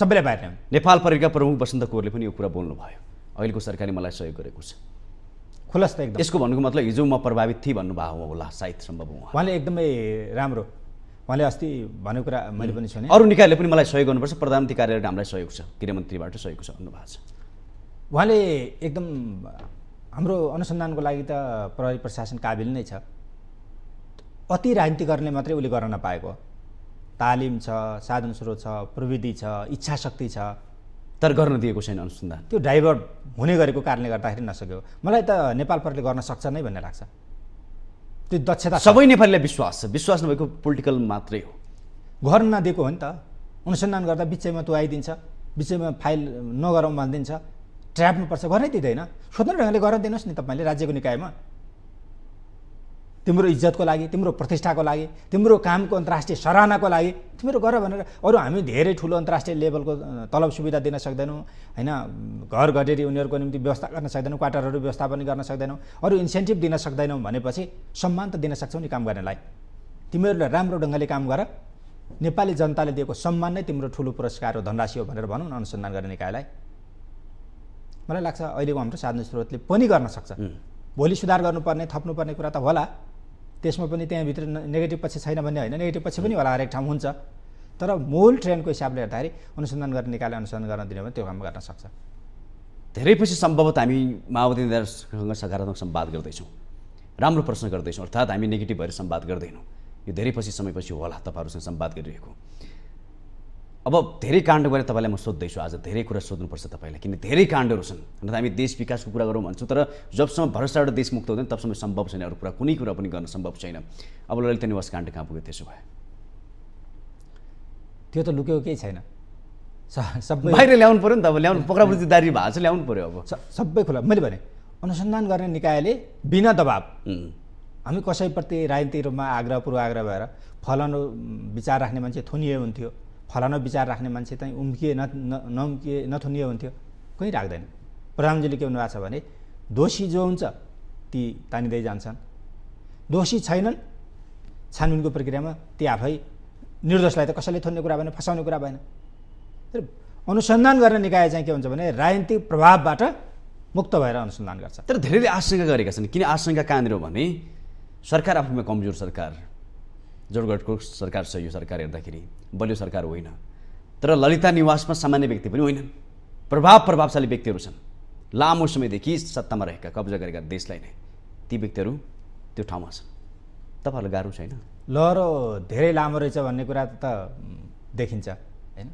सबैलाई बाहिर ल्याउनु नेपाल परिका प्रमुख वसन्त कोरले पनि यो कुरा बोल्नुभयो अहिलेको सरकारले मलाई सहयोग गरेको छ खुलस्त एकदम यसको भन्नुको मतलब हिजो म प्रभावित थिएँ भन्नुभएको होला सायद सम्भव उहाँले एकदमै राम्रो उहाँले अस्ति भनेको कुरा मैले पनि छैन अरू निकायले पनि मलाई सहयोग गर्नुपर्छ प्रधानमन्त्री कार्यालयले हामीलाई सहयोग छ गृहमन्त्रीबाट सहयोग छ भन्नुभएको छ उहाँले एकदम हाम्रो अनुसन्धानको लागि त प्रहरी प्रशासन काबिल नै छ अति राजनीति गर्ने मात्रै उसले गर्न नपाएको तालिम छ साधन स्रोत छ प्रविधि छ इच्छा शक्ति छ तर गर्न दिएको छैन अनुसन्धान त्यो डाइभर्ट हुने गरेको कारणले गर्दाखेरि नसक्यो मलाई त नेपाल प्रहरीले गर्न सक्छ नै भन्ने लाग्छ त्यो दक्षता सबै नेपालीलाई विश्वास छ विश्वास नभएको पोलिटिकल मात्रै हो घर नदिएको हो नि त अनुसन्धान गर्दा बिचैमा तँ आइदिन्छ बिचैमा फाइल नगरौँ भनिदिन्छ ट्र्याप्नुपर्छ पर्छ गर्नै दिँदैन स्वतन्त्र ढङ्गले गर्न दिनुहोस् नि तपाईँले राज्यको निकायमा तिम्रो इज्जतको लागि तिम्रो प्रतिष्ठाको लागि तिम्रो कामको अन्तर्राष्ट्रिय सराहनाको लागि तिम्रो गर भनेर अरू हामी धेरै ठुलो अन्तर्राष्ट्रिय लेभलको तलब सुविधा दिन सक्दैनौँ होइन घर घटेरी उनीहरूको निम्ति व्यवस्था गर्न सक्दैनौँ क्वार्टरहरू व्यवस्थापन गर्न सक्दैनौँ अरू इन्सेन्टिभ दिन सक्दैनौँ भनेपछि सम्मान त दिन सक्छौ नि काम गर्नेलाई तिमीहरूले राम्रो ढङ्गले काम गर नेपाली जनताले दिएको सम्मान नै तिम्रो ठुलो पुरस्कार हो धनराशि हो भनेर भनौँ न अनुसन्धान गर्ने निकायलाई मलाई लाग्छ अहिलेको हाम्रो साधन स्रोतले पनि गर्न सक्छ भोलि सुधार गर्नुपर्ने थप्नुपर्ने कुरा त होला त्यसमा पनि त्यहाँभित्र नेगेटिभ पक्ष छैन भन्ने होइन नेगेटिभ पक्ष पनि होला हरेक ठाउँ हुन्छ तर मूल ट्रेन्डको हिसाबले हेर्दाखेरि अनुसन्धान गर्ने निकाले अनुसन्धान गर्न दिने भने त्यो काम गर्न सक्छ धेरै पछि सम्भवत हामी माओवादी नेताहरूसँग सकारात्मक सम्वाद गर्दैछौँ राम्रो प्रश्न गर्दैछौँ अर्थात् हामी नेगेटिभ भएर सम्वाद गर्दैनौँ यो धेरै पछि समयपछि होला तपाईँहरूसँग सम्वाद गरिरहेको अब धेरै काण्ड गरेर तपाईँलाई म सोध्दैछु आज धेरै कुरा सोध्नुपर्छ तपाईँलाई किन धेरै काण्डहरू छन् अन्त हामी देश विकासको कुरा गरौँ भन्छौँ तर जबसम्म भरोसाबाट देश मुक्त हुँदैन तबसम्म सम्भव छैन अरू कुरा कुनै कुरा पनि गर्न सम्भव छैन अब ललित निवास काण्ड कहाँ पुग्यो त्यसो भए त्यो त लुक्यो केही छैन सबै बाहिर ल्याउनु पऱ्यो नि त अब ल्याउनु पक्राउदारी भएको छ ल्याउनु पऱ्यो अब सबै खुला मैले भने अनुसन्धान गर्ने निकायले बिना दबाब हामी कसैप्रति राजनीतिक रूपमा आग्रह पूर्व आग्रह भएर फलानु विचार राख्ने मान्छे थुनिए हुन्थ्यो फलानो विचार राख्ने मान्छे त उम्किए न नम्किए नथुनिए हुन्थ्यो कहीँ राख्दैन प्रधानजीले के भन्नुभएको छ भने दोषी जो हुन्छ ती तानिँदै जान्छन् दोषी छैनन् छानबिनको प्रक्रियामा ती आफै निर्दोषलाई त कसैले थुन्ने कुरा भएन फसाउने कुरा भएन तर अनुसन्धान गर्ने निकाय चाहिँ के हुन्छ भने राजनीतिक प्रभावबाट मुक्त भएर अनुसन्धान गर्छ तर धेरैले आशंका गरेका छन् किन आशंका कहाँनिर भने सरकार आफूमा कमजोर सरकार जोडगढको सरकार छ यो सरकार हेर्दाखेरि बलियो सरकार होइन तर ललिता निवासमा सामान्य व्यक्ति पनि होइनन् प्रभाव प्रभावशाली व्यक्तिहरू छन् लामो समयदेखि सत्तामा रहेका कब्जा गरेका देशलाई नै ती व्यक्तिहरू त्यो ठाउँमा छन् तपाईँहरूलाई गाह्रो छैन ल र धेरै लामो रहेछ भन्ने कुरा त देखिन्छ होइन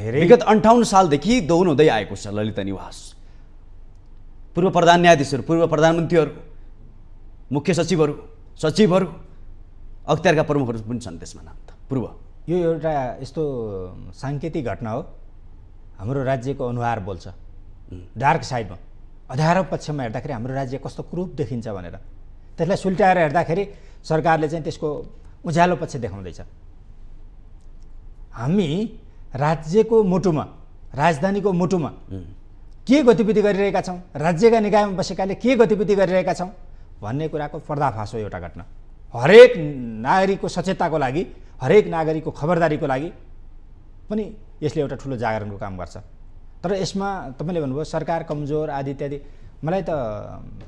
धेरै विगत अन्ठाउन्न सालदेखि दौन हुँदै आएको छ ललिता निवास पूर्व प्रधान न्यायाधीशहरू पूर्व प्रधानमन्त्रीहरू मुख्य सचिवहरू सचिवहरू अख्तियारका प्रमुखहरू पनि छन् त्यसमा नाम त पूर्व यो एउटा यस्तो साङ्केतिक घटना हो हाम्रो राज्यको अनुहार बोल्छ डार्क साइडमा अधारो पक्षमा हेर्दाखेरि हाम्रो राज्य कस्तो क्रुप देखिन्छ भनेर त्यसलाई सुल्ट्याएर हेर्दाखेरि सरकारले चाहिँ त्यसको उज्यालो पक्ष देखाउँदैछ हामी राज्यको मुटुमा राजधानीको मुटुमा के गतिविधि गरिरहेका छौँ राज्यका निकायमा बसेकाले के गतिविधि गरिरहेका छौँ भन्ने कुराको पर्दाफास हो एउटा घटना हरेक नागरिकको सचेतताको लागि हरेक नागरिकको खबरदारीको लागि पनि यसले एउटा ठुलो जागरणको काम गर्छ तर यसमा तपाईँले भन्नुभयो सरकार कमजोर आदि इत्यादि मलाई त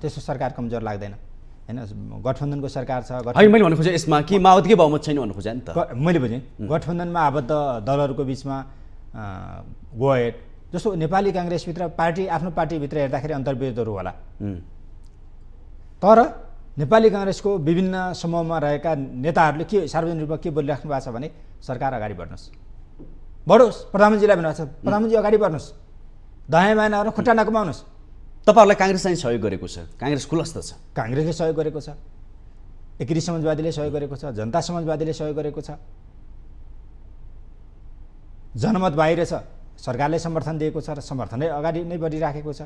त्यस्तो सरकार कमजोर लाग्दैन होइन गठबन्धनको सरकार छ मैले भन्नु खोजेँ यसमा कि माओवादीकै बहुमत छैन भन्नु खोजेँ नि त मैले बुझेँ गठबन्धनमा आबद्ध दलहरूको बिचमा गोएट जस्तो नेपाली काङ्ग्रेसभित्र पार्टी आफ्नो पार्टीभित्र हेर्दाखेरि अन्तर्विरोधहरू होला तर नेपाली काङ्ग्रेसको विभिन्न समूहमा रहेका नेताहरूले के सार्वजनिक रूपमा के बोलिराख्नु भएको छ भने सरकार अगाडि बढ्नुहोस् बढोस् प्रधानमन्त्रीलाई भन्नुभएको छ प्रधानमन्त्री अगाडि बढ्नुहोस् दयाँ बायाँ खुट्टा नकुमाउनुहोस् तपाईँहरूलाई काङ्ग्रेस चाहिँ सहयोग गरेको छ काङ्ग्रेस खुलस्त छ काङ्ग्रेसले सहयोग गरेको छ एकिरी समाजवादीले सहयोग गरेको छ जनता समाजवादीले सहयोग गरेको छ जनमत बाहिर छ सरकारले समर्थन दिएको छ र समर्थनै अगाडि नै बढिराखेको छ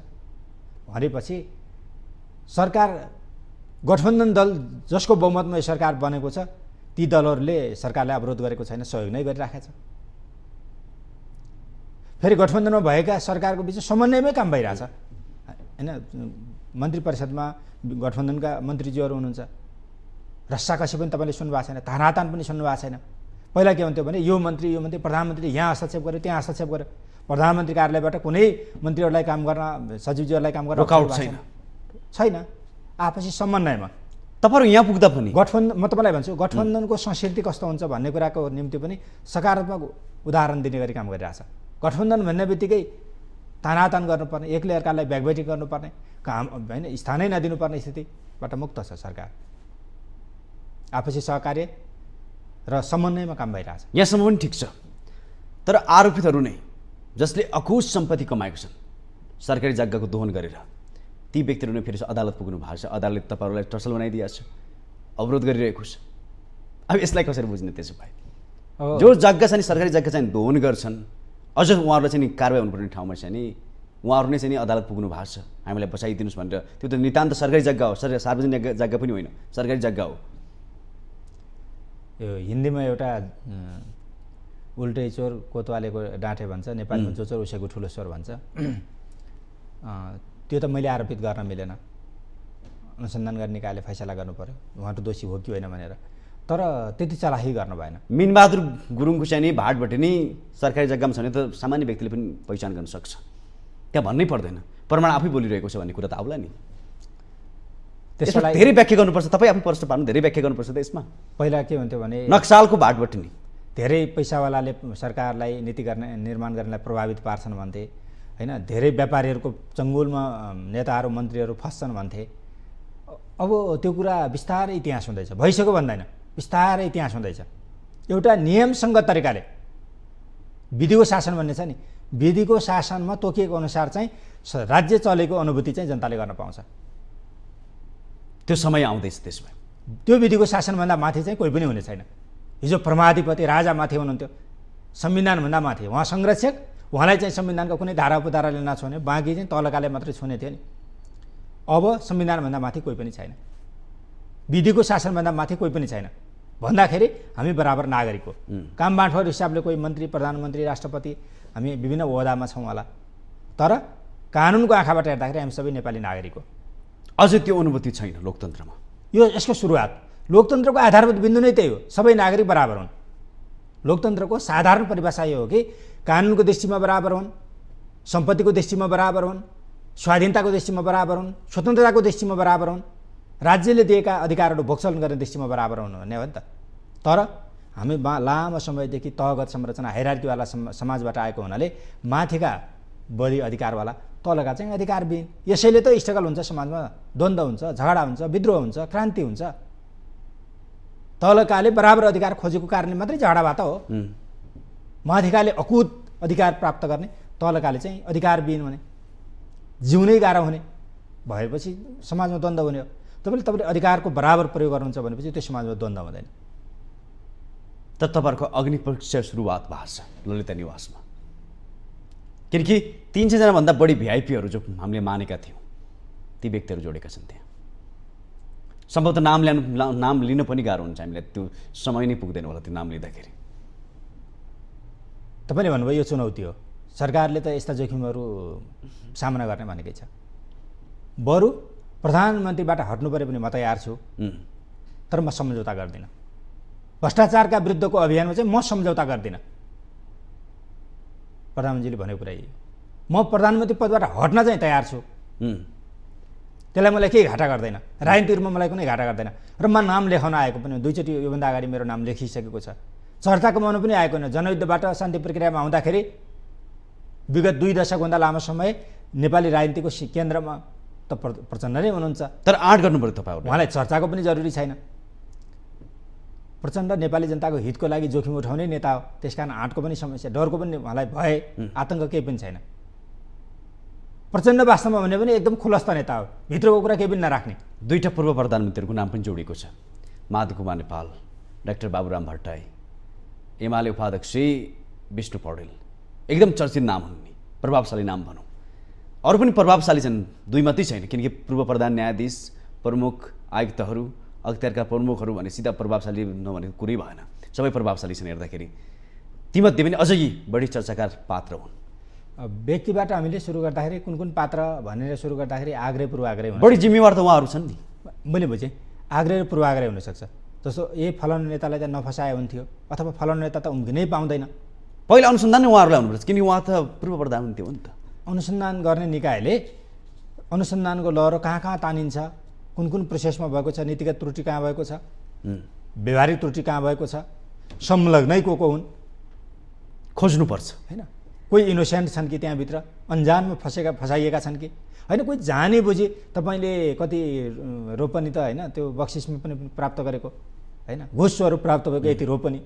भनेपछि सरकार गठबन्धन दल जसको बहुमतमा सरकार बनेको छ ती दलहरूले सरकारलाई अवरोध गरेको छैन सहयोग नै गरिराखेको छ फेरि गठबन्धनमा भएका सरकारको बिचमा समन्वयमै काम भइरहेछ होइन मन्त्री परिषदमा गठबन्धनका मन्त्रीज्यूहरू हुनुहुन्छ रस्साकसी पनि तपाईँले सुन्नुभएको छैन तानातान पनि सुन्नुभएको छैन पहिला के हुन्थ्यो भने यो मन्त्री यो मन्त्री प्रधानमन्त्रीले यहाँ हस्तक्षेप गर्यो त्यहाँ हस्तक्षेप गर्यो प्रधानमन्त्री कार्यालयबाट कुनै मन्त्रीहरूलाई काम गर्न सचिवजीहरूलाई काम गर्न छैन छैन आपसी समन्वयमा तपाईँहरू यहाँ पुग्दा पनि गठबन्धन म तपाईँलाई भन्छु गठबन्धनको संस्कृति कस्तो हुन्छ भन्ने कुराको निम्ति पनि सकारात्मक उदाहरण दिने गरी काम गरिरहेछ गठबन्धन भन्ने बित्तिकै तानातान गर्नुपर्ने एक्लै अर्कालाई ब्यागबेटिङ गर्नुपर्ने काम होइन स्थानै नदिनुपर्ने स्थितिबाट मुक्त छ सरकार आपसी सहकार्य र समन्वयमा काम भइरहेछ यहाँसम्म पनि ठिक छ तर आरोपितहरू नै जसले अकुश सम्पत्ति कमाएको छन् सरकारी जग्गाको दोहन गरेर ती व्यक्तिहरू नै फेरि अदालत पुग्नु भएको छ अदालतले तपाईँहरूलाई टसल बनाइदिएको छ अवरोध गरिरहेको छ अब यसलाई कसरी बुझ्ने त्यसो भए जो जग्गा छ नि सरकारी जग्गा चाहिँ दोहन गर्छन् अझ उहाँहरूलाई चाहिँ नि कारवाही हुनुपर्ने ठाउँमा छ नि उहाँहरू नै चाहिँ नि अदालत पुग्नु भएको छ हामीलाई बचाइदिनुहोस् भनेर त्यो त नितान्त सरकारी जग्गा हो सर सार्वजनिक जग्गा पनि होइन सरकारी जग्गा हो यो हिन्दीमा एउटा उल्टे चोर कोतवालेको डाँठे भन्छ नेपालीमा जो चोर उसैको ठुलो चोर भन्छ त्यो त मैले आरोपित गर्न मिलेन अनुसन्धान गर्ने निकायले फैसला गर्नु पऱ्यो उहाँ त दोषी हो कि होइन भनेर तर त्यति चलाखी गर्नु भएन मिनबहादुर गुरुङको चाहिँ भाटबाट नै सरकारी जग्गामा छ भने त सामान्य व्यक्तिले पनि पहिचान गर्न सक्छ त्यहाँ भन्नै पर्दैन प्रमाण आफै बोलिरहेको छ भन्ने कुरा त आउला नि त्यसलाई धेरै व्याख्या गर्नुपर्छ तपाईँ आफै प्रश्न पार्नु धेरै व्याख्या गर्नुपर्छ त यसमा पहिला के हुन्थ्यो भने नक्सालको भाटभटिनी धेरै पैसावालाले सरकारलाई नीति गर्ने निर्माण गर्नेलाई प्रभावित पार्छन् भन्थे होइन धेरै व्यापारीहरूको चङ्गुलमा नेताहरू मन्त्रीहरू फस्छन् भन्थे अब त्यो कुरा बिस्तारै इतिहास हुँदैछ भइसक्यो भन्दैन बिस्तारै इतिहास हुँदैछ एउटा नियमसङ्गत तरिकाले विधिको शासन भन्ने छ नि विधिको शासनमा तोकिएको अनुसार चाहिँ राज्य चलेको अनुभूति चाहिँ जनताले गर्न पाउँछ त्यो समय आउँदैछ त्यसमा त्यो विधिको शासनभन्दा माथि चाहिँ कोही पनि हुने छैन हिजो परमाधिपति राजामाथि हुनुहुन्थ्यो संविधानभन्दा माथि उहाँ संरक्षक उहाँलाई चाहिँ संविधानको कुनै धारा उपधाराले नछुने बाँकी चाहिँ तलकाले मात्रै छुने थियो नि अब संविधानभन्दा माथि कोही पनि छैन विधिको शासनभन्दा माथि कोही पनि छैन भन्दाखेरि हामी बराबर नागरिक हो काम बाँठोहरू हिसाबले कोही मन्त्री प्रधानमन्त्री राष्ट्रपति हामी विभिन्न ओहदामा छौँ होला तर कानुनको आँखाबाट हेर्दाखेरि हामी सबै नेपाली नागरिक हो अझ त्यो अनुभूति छैन लोकतन्त्रमा यो यसको सुरुवात लोकतन्त्रको आधारभूत बिन्दु नै त्यही हो सबै नागरिक बराबर हुन् लोकतन्त्रको साधारण परिभाषा यो हो कि कानुनको दृष्टिमा बराबर हुन् सम्पत्तिको दृष्टिमा बराबर हुन् स्वाधीनताको दृष्टिमा बराबर हुन् स्वतन्त्रताको दृष्टिमा बराबर हुन् राज्यले दिएका अधिकारहरू भोक्सलन गर्ने दृष्टिमा बराबर हुन् भन्ने हो नि त तर हामी लामो समयदेखि तहगत संरचना हैरार्कीवाला समाजबाट आएको हुनाले माथिका बढी अधिकारवाला तलका चाहिँ अधिकारविहीन यसैले त स्ट्रगल हुन्छ समाजमा द्वन्द्व हुन्छ झगडा हुन्छ विद्रोह हुन्छ क्रान्ति हुन्छ तलकाले बराबर अधिकार खोजेको कारणले मात्रै झगडा भए त हो महाधिकारले अकुत अधिकार प्राप्त गर्ने तलकाले चाहिँ अधिकार अधिकारविहीन हुने जिउनै गाह्रो हुने भएपछि समाजमा द्वन्द्व हुने हो तपाईँले तपाईँले अधिकारको बराबर प्रयोग गर्नुहुन्छ भनेपछि त्यो समाजमा द्वन्द्व हुँदैन त तपाईँहरूको अग्नि सुरुवात भएको छ ललिता निवासमा किनकि तिन सयजनाभन्दा बढी भिआइपीहरू जो हामीले मानेका थियौँ ती व्यक्तिहरू जोडेका छन् त्यहाँ सम्भवतः नाम ल्याउनु नाम लिन पनि गाह्रो हुन्छ हामीलाई त्यो समय नै पुग्दैन होला त्यो नाम लिँदाखेरि तपाईँले भन्नुभयो यो चुनौती हो सरकारले त यस्ता जोखिमहरू सामना गर्ने भनेकै छ बरु प्रधानमन्त्रीबाट हट्नु पऱ्यो भने म तयार छु तर म सम्झौता गर्दिनँ भ्रष्टाचारका विरुद्धको अभियानमा चाहिँ म सम्झौता गर्दिनँ प्रधानमन्त्रीले भनेको कुरा यही म प्रधानमन्त्री पदबाट हट्न चाहिँ तयार छु त्यसलाई मलाई केही घाटा गर्दैन रूपमा मलाई कुनै घाटा गर्दैन र म नाम लेखाउन आएको पनि दुईचोटि योभन्दा अगाडि मेरो नाम लेखिसकेको छ चर्चाको मन पनि आएको होइन जनयुद्धबाट शान्ति प्रक्रियामा आउँदाखेरि विगत दुई दशकभन्दा लामो समय नेपाली राजनीतिको केन्द्रमा त प्रचण्ड नै हुनुहुन्छ तर आँट गर्नु पऱ्यो तपाईँ उहाँलाई चर्चाको पनि जरुरी छैन प्रचण्ड नेपाली जनताको हितको लागि जोखिम उठाउने नेता हो त्यस कारण आँटको पनि समस्या डरको पनि उहाँलाई भए आतङ्क केही पनि छैन प्रचण्ड वास्तवमा भने पनि एकदम खुलस्त नेता हो भित्रको कुरा केही पनि नराख्ने दुईवटा पूर्व प्रधानमन्त्रीहरूको नाम पनि जोडिएको छ माधव कुमार नेपाल डाक्टर बाबुराम भट्टराई एमाले उपाध्यक्ष विष्णु पौडेल एकदम चर्चित नाम हुन् नि प्रभावशाली नाम भनौँ अरू पनि प्रभावशाली छन् दुई मात्रै छैन किनकि पूर्व प्रधान न्यायाधीश प्रमुख आयुक्तहरू अख्तियारका प्रमुखहरू भने सिधा प्रभावशाली नभनेको कुरै भएन सबै प्रभावशाली छन् हेर्दाखेरि तीमध्ये पनि अझै बढी चर्चाकार पात्र हुन् व्यक्तिबाट हामीले सुरु गर्दाखेरि कुन कुन पात्र भनेर सुरु गर्दाखेरि आग्रह पूर्वाग्रह बढी जिम्मेवार त उहाँहरू छन् नि मैले बुझेँ आग्रह र पूर्वाग्रह हुनसक्छ जस्तो यही फलन नेतालाई त नफसाए हुन्थ्यो अथवा फलन नेता त उम्किनै पाउँदैन पहिला अनुसन्धान नै उहाँहरूलाई हुनुपर्छ किनकि उहाँ त पूर्व प्रधान हुन्थ्यो नि त अनुसन्धान गर्ने निकायले अनुसन्धानको लहरो कहाँ कहाँ तानिन्छ कुन कुन प्रोसेसमा भएको छ नीतिगत त्रुटि कहाँ भएको छ व्यवहारिक त्रुटि कहाँ भएको छ संलग्नै को को हुन् खोज्नुपर्छ होइन कोही इनोसेन्ट छन् कि त्यहाँभित्र अन्जानमा फसेका फसाइएका छन् कि होइन कोही जाने बुझी तपाईँले कति रोपनी त होइन त्यो बक्सिसमा पनि प्राप्त गरेको होइन घोषहरू प्राप्त भएको यति रोपनी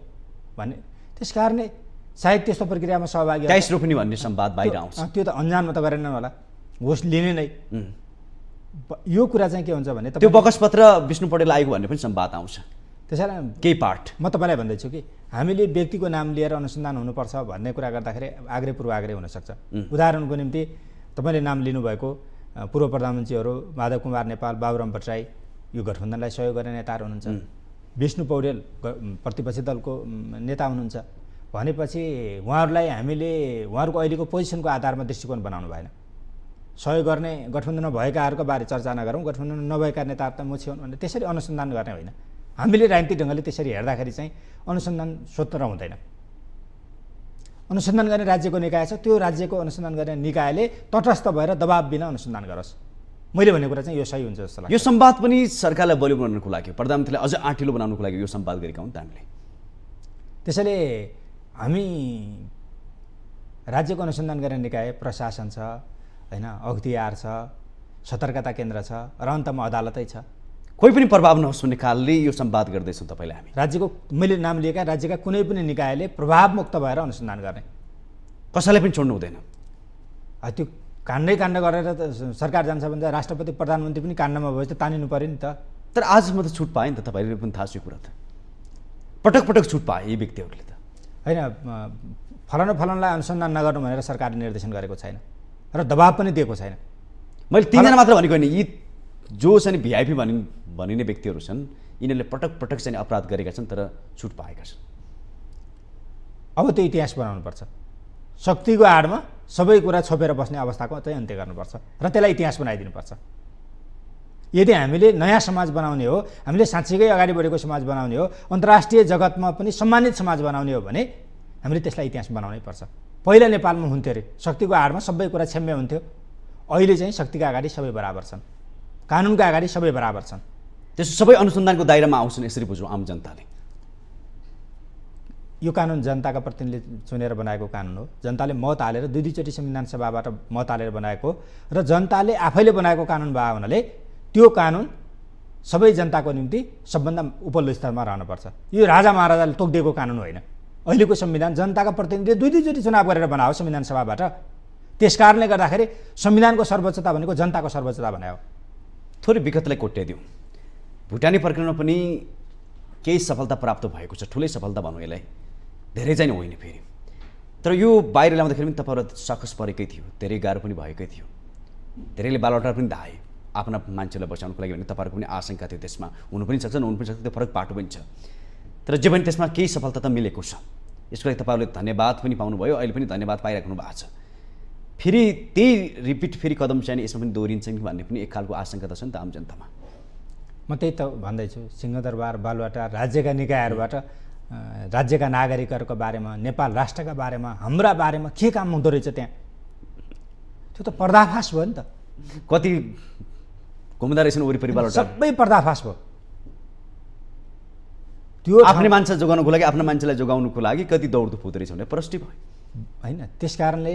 भन्ने त्यस कारणले सायद त्यस्तो प्रक्रियामा सहभागी क्यास रोपनी भन्ने सम्वाद बाहिर आउँछ त्यो त अन्जानमा त गरेन होला घुस लिने नै यो कुरा चाहिँ के हुन्छ भने त्यो बकसपत्र विष्णु पटेल आएको भन्ने पनि सम्वाद आउँछ कारण केही पार्ट म तपाईँलाई भन्दैछु कि हामीले व्यक्तिको नाम लिएर अनुसन्धान हुनुपर्छ भन्ने कुरा गर्दाखेरि आग्रे पूर्व आग्रे हुनसक्छ उदाहरणको निम्ति तपाईँले नाम लिनुभएको पूर्व प्रधानमन्त्रीहरू माधव कुमार नेपाल बाबुराम भट्टराई यो गठबन्धनलाई सहयोग गर्ने नेताहरू हुनुहुन्छ विष्णु पौडेल प्रतिपक्षी दलको नेता हुनुहुन्छ भनेपछि उहाँहरूलाई हामीले उहाँहरूको अहिलेको पोजिसनको आधारमा दृष्टिकोण बनाउनु भएन सहयोग गर्ने गठबन्धनमा भएकाहरूको बारे चर्चा नगरौँ गठबन्धन नभएका नेताहरू त म मुछ्यौँ भने त्यसरी अनुसन्धान गर्ने होइन हामीले राजनीतिक ढङ्गले त्यसरी हेर्दाखेरि चाहिँ अनुसन्धान स्वतन्त्र हुँदैन अनुसन्धान गर्ने राज्यको निकाय छ त्यो राज्यको अनुसन्धान गर्ने निकायले तटस्थ भएर दबाब बिना अनुसन्धान गरोस् मैले भन्ने कुरा चाहिँ यो सही हुन्छ जस्तो लाग्छ यो सम्वाद पनि सरकारलाई बलियो बनाउनुको लागि प्रधानमन्त्रीलाई अझ आँटिलो बनाउनुको लागि यो सम्वाद गरेका हुन् त हामीले त्यसैले हामी राज्यको अनुसन्धान गर्ने निकाय प्रशासन छ होइन अख्तियार छ सतर्कता केन्द्र छ र अन्तमा अदालतै छ कोही पनि प्रभाव नहोस् भन्ने कालले यो सम्वाद गर्दैछौँ तपाईँले हामी राज्यको मैले नाम लिएका राज्यका कुनै पनि निकायले प्रभावमुक्त भएर अनुसन्धान गर्ने कसैलाई पनि छोड्नु हुँदैन त्यो काण्डै काण्ड गरेर त सरकार जान्छ भने त राष्ट्रपति प्रधानमन्त्री पनि काण्डमा भएपछि तानिनु पऱ्यो नि त तर आज म त छुट पाएँ नि त तपाईँले पनि थाहा छ यो कुरा त पटक पटक छुट पाएँ यी व्यक्तिहरूले त होइन फलानु फलानलाई अनुसन्धान नगर्नु भनेर सरकारले निर्देशन गरेको छैन र दबाब पनि दिएको छैन मैले तिनजना मात्र भनेको होइन यी जो चाहिँ भिआइपी भनि भनिने व्यक्तिहरू छन् यिनीहरूले पटक पटक चाहिँ अपराध गरेका छन् तर छुट पाएका छन् अब त्यो इतिहास बनाउनुपर्छ शक्तिको आडमा सबै कुरा छोपेर बस्ने अवस्थाको चाहिँ अन्त्य गर्नुपर्छ र त्यसलाई इतिहास बनाइदिनुपर्छ यदि हामीले नयाँ समाज बनाउने हो हामीले साँच्चीकै अगाडि बढेको समाज बनाउने हो अन्तर्राष्ट्रिय जगतमा पनि सम्मानित समाज बनाउने हो भने हामीले त्यसलाई इतिहास बनाउनै पर्छ पहिला नेपालमा हुन्थ्यो अरे शक्तिको आडमा सबै कुरा क्षम्य हुन्थ्यो अहिले चाहिँ शक्तिका अगाडि सबै बराबर छन् कानुनका अगाडि सबै बराबर छन् त्यसो सबै अनुसन्धानको दायरामा आउँछन् यसरी बुझौँ आम जनताले यो कानुन जनताका प्रतिनिधि चुनेर बनाएको कानुन हो जनताले मत हालेर दुई दुईचोटि संविधान सभाबाट मत हालेर बनाएको र जनताले आफैले बनाएको कानुन भएको हुनाले त्यो कानुन सबै जनताको निम्ति सबभन्दा उपल्लो स्तरमा रहनुपर्छ यो राजा महाराजाले तोकिदिएको कानुन होइन अहिलेको संविधान जनताका प्रतिनिधिले दुई दुईचोटि चुनाव गरेर बनायो संविधान सभाबाट त्यस कारणले गर्दाखेरि संविधानको सर्वोच्चता भनेको जनताको सर्वोच्चता बनायो थोरै विगतलाई कोट्याइदिउँ भुटानी प्रकरणमा पनि केही सफलता प्राप्त भएको छ ठुलै सफलता भनौँ यसलाई धेरै चाहिँ होइन फेरि तर यो बाहिर ल्याउँदाखेरि पनि तपाईँहरूलाई सकस परेकै थियो धेरै गाह्रो पनि भएकै थियो धेरैले बालवटा पनि धाए आफ्ना मान्छेलाई बचाउनुको लागि भने तपाईँहरूको पनि आशंका थियो त्यसमा हुनु पनि सक्छ नहुनु पनि सक्छ त्यो फरक पाटो पनि छ तर जे पनि त्यसमा केही सफलता त मिलेको छ यसको लागि तपाईँहरूले धन्यवाद पनि पाउनुभयो अहिले पनि धन्यवाद पाइराख्नु भएको छ फेरि त्यही रिपिट फेरि कदम चाहिँ यसमा पनि दोहोरिन्छन् कि भन्ने पनि एक खालको आशंका त छ नि त आम जनतामा म त्यही त भन्दैछु सिंहदरबार बालुवाटा राज्यका निकायहरूबाट राज्यका नागरिकहरूको बारेमा नेपाल राष्ट्रका बारेमा हाम्रा बारेमा के काम हुँदो रहेछ त्यहाँ त्यो त पर्दाफास भयो नि त कति घुम्दा रहेछन् वरिपरिबाट सबै पर्दाफास भयो त्यो आफ्नै मान्छे जोगाउनुको लागि आफ्नो मान्छेलाई जोगाउनुको लागि कति दौड फुद रहेछ भने प्रष्टि भयो होइन त्यस कारणले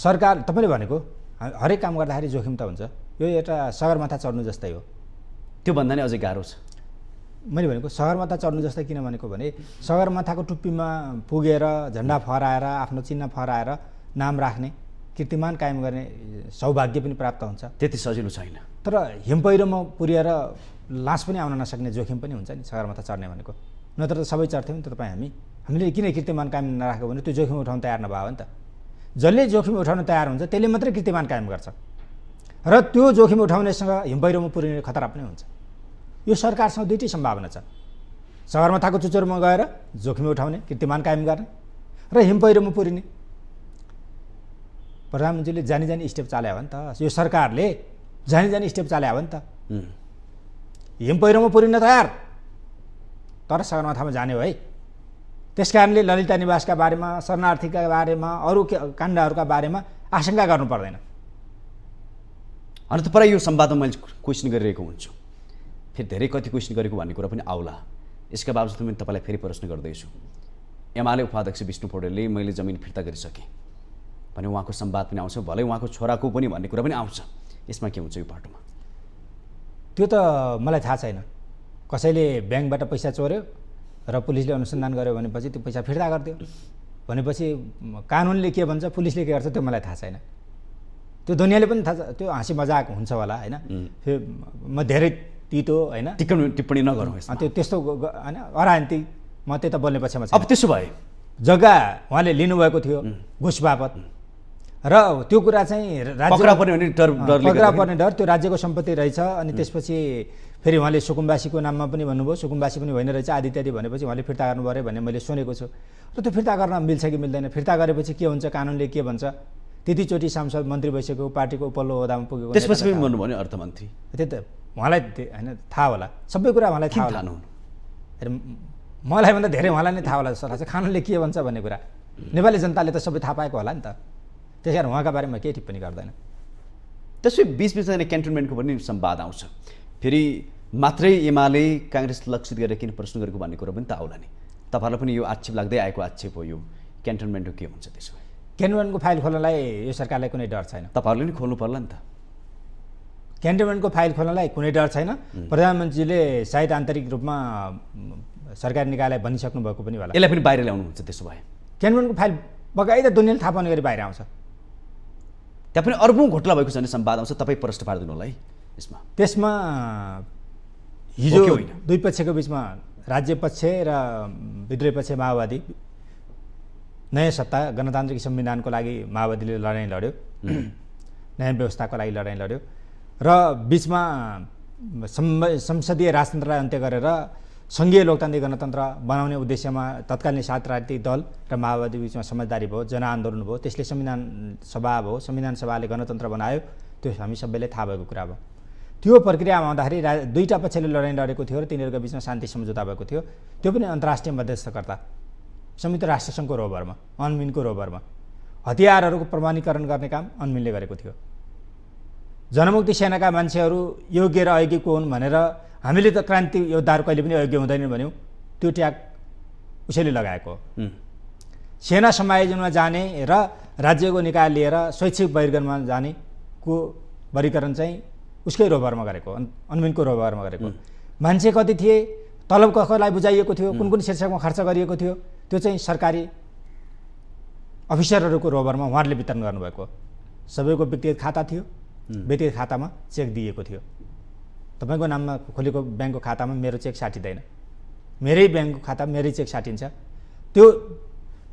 सरकार तपाईँले भनेको हरेक काम गर्दाखेरि जोखिम त हुन्छ यो एउटा सगरमाथा चढ्नु जस्तै हो त्योभन्दा नै अझै गाह्रो छ मैले भनेको सगरमाथा चढ्नु जस्तै किन भनेको भने सगरमाथाको टुप्पीमा पुगेर झन्डा फहराएर आफ्नो चिन्ह फहराएर नाम राख्ने कीर्तिमान कायम गर्ने सौभाग्य पनि प्राप्त हुन्छ त्यति सजिलो छैन तर हिम पहिरोमा पुर्याएर लास पनि आउन नसक्ने जोखिम पनि हुन्छ नि सगरमाथा चढ्ने भनेको नत्र त सबै चढ्थ्यौँ नि त तपाईँ हामी हामीले किन कीर्तिमान कायम नराख्यो भने त्यो जोखिम उठाउन तयार नभयो नि त जसले जोखिम उठाउन तयार हुन्छ त्यसले मात्रै कीर्तिमान कायम गर्छ र त्यो जोखिम उठाउनेसँग हिम पहिरोमा पुर्याउने खतरा पनि हुन्छ यो सरकारसँग दुइटै सम्भावना छ सगरमाथाको चुचोरमा गएर जोखिम उठाउने कीर्तिमान कायम गर्ने र हिम पहिरोमा पुरिने प्रधानमन्त्रीले जानी जानी स्टेप चाल्यो भने त यो सरकारले जानी जानी स्टेप चाल्यो भने त हिम पहिरोमा पुरिन तयार तर सगरमाथामा जाने हो है त्यस कारणले ललिता निवासका बारेमा शरणार्थीका बारेमा अरू काण्डहरूका बारेमा आशंका गर्नु पर्दैन अन्त पर यो सम्वादमा मैले क्वेसन गरिरहेको हुन्छु फेरि धेरै कति क्वेसन गरेको भन्ने कुरा पनि आउला यसका बावजुद पनि तपाईँलाई फेरि प्रश्न गर्दैछु एमाले उपाध्यक्ष विष्णु पौडेलले मैले जमिन फिर्ता गरिसकेँ भने उहाँको सम्वाद पनि आउँछ भलै उहाँको छोराको पनि भन्ने कुरा पनि आउँछ यसमा के हुन्छ यो पाटोमा त्यो त मलाई थाहा छैन कसैले ब्याङ्कबाट पैसा चोर्यो र पुलिसले अनुसन्धान गर्यो भनेपछि त्यो पैसा फिर्ता गरिदियो भनेपछि कानुनले के भन्छ पुलिसले के गर्छ त्यो मलाई थाहा छैन त्यो दुनियाँले पनि थाहा छ त्यो हाँसी मजाक हुन्छ होला होइन म धेरै तितो होइन टिप्पणी टिप्पणी नगरौँ त्यो त्यस्तो होइन अरान्ति म त्यता बोल्ने पक्षमा अब त्यसो भए जग्गा उहाँले लिनुभएको थियो घुस बापत र त्यो कुरा चाहिँ राज्य पर्ने पक्रा पर्ने डर त्यो राज्यको सम्पत्ति रहेछ अनि त्यसपछि फेरि उहाँले सुकुम्बासीको नाममा पनि भन्नुभयो सुकुम्बासी पनि होइन रहेछ आदि इत्यादि भनेपछि उहाँले फिर्ता गर्नु पऱ्यो भन्ने मैले सुनेको छु र त्यो फिर्ता गर्न मिल्छ कि मिल्दैन फिर्ता गरेपछि के हुन्छ कानुनले के भन्छ त्यतिचोटि सांसद मन्त्री भइसक्यो पार्टीको उपल्लो ओदामा पुगेको त्यसपछि पनि भन्नुभयो अर्थमन्त्री त्यही त उहाँलाई होइन थाहा होला सबै कुरा उहाँलाई थाहा होला मलाई भन्दा धेरै उहाँलाई नै थाहा होला जस्तो लाग्छ खानुले के भन्छ भन्ने कुरा नेपाली जनताले त सबै थाहा पाएको होला नि त त्यस कारण उहाँका बारेमा केही टिप्पणी गर्दैन त्यसै बिचमा नै क्यान्टोनमेन्टको पनि सम्वाद आउँछ फेरि मात्रै एमाले काङ्ग्रेस लक्षित गरेर किन प्रश्न गरेको भन्ने कुरो पनि त आउला नि तपाईँहरूलाई पनि यो आक्षेप लाग्दै आएको आक्षेप हो यो क्यान्टोनमेन्टको के हुन्छ त्यसो क्यान्टोनमेन्टको फाइल खोल्नलाई यो सरकारलाई कुनै डर छैन तपाईँहरूले नि खोल्नु पर्ला नि त क्यान्टोन्मेन्टको फाइल खोल्नलाई कुनै डर छैन प्रधानमन्त्रीले सायद आन्तरिक रूपमा सरकारी निकायलाई भनिसक्नु भएको पनि होला यसलाई पनि बाहिर ल्याउनुहुन्छ त्यसो भए क्यान्टोमेन्टको फाइल त दुनियाँले थाहा पाउने गरी बाहिर आउँछ त्यहाँ पनि अर्बौँ घोटला भएको छ भने सम्वाद आउँछ तपाईँ प्रश्न पार्दिनु होला है यसमा त्यसमा हिजो होइन दुई पक्षको बिचमा राज्य पक्ष र विद्रोही पक्ष माओवादी नयाँ सत्ता गणतान्त्रिक संविधानको लागि माओवादीले लडाइँ लड्यो नयाँ व्यवस्थाको लागि लडाइँ लड्यो र बिचमा संसदीय राजतन्त्रलाई अन्त्य गरेर सङ्घीय लोकतान्त्रिक गणतन्त्र बनाउने उद्देश्यमा तत्कालीन सात राजनीतिक दल र माओवादी बिचमा समझदारी भयो जनआन्दोलन भयो त्यसले संविधान सभा भयो संविधान सभाले गणतन्त्र बनायो त्यो हामी सबैले थाहा भएको कुरा भयो त्यो प्रक्रियामा आउँदाखेरि रा दुईवटा पक्षले लडाइँ लडेको थियो र तिनीहरूको बिचमा शान्ति सम्झौता भएको थियो त्यो पनि अन्तर्राष्ट्रिय मध्यस्थकर्ता संयुक्त राष्ट्रसङ्घको रोभरमा अनमिनको रोभरमा हतियारहरूको प्रमाणीकरण गर्ने काम अनमिनले गरेको थियो जनमुक्ति सेनाका मान्छेहरू योग्य र अयोग्यको हुन् भनेर हामीले त क्रान्ति योद्धाहरू कहिले पनि अयोग्य हुँदैन भन्यौँ त्यो ट्याग उसैले लगाएको सेना समायोजनमा जाने र राज्यको निकाय लिएर शैक्षिक वर्गनमा जानेको वर्गीकरण चाहिँ उसकै रोबरमा गरेको अन्विनको रोबरमा गरेको मान्छे कति थिए तलब कसलाई बुझाइएको थियो कुन कुन शीर्षकमा खर्च गरिएको थियो त्यो चाहिँ सरकारी अफिसरहरूको रोबरमा उहाँहरूले वितरण गर्नुभएको सबैको व्यक्तिगत खाता थियो व्यक्तिगत खातामा चेक दिएको थियो तपाईँको नाममा खोलेको ब्याङ्कको खातामा मेरो चेक साटिँदैन मेरै ब्याङ्कको खाता मेरै चेक साटिन्छ त्यो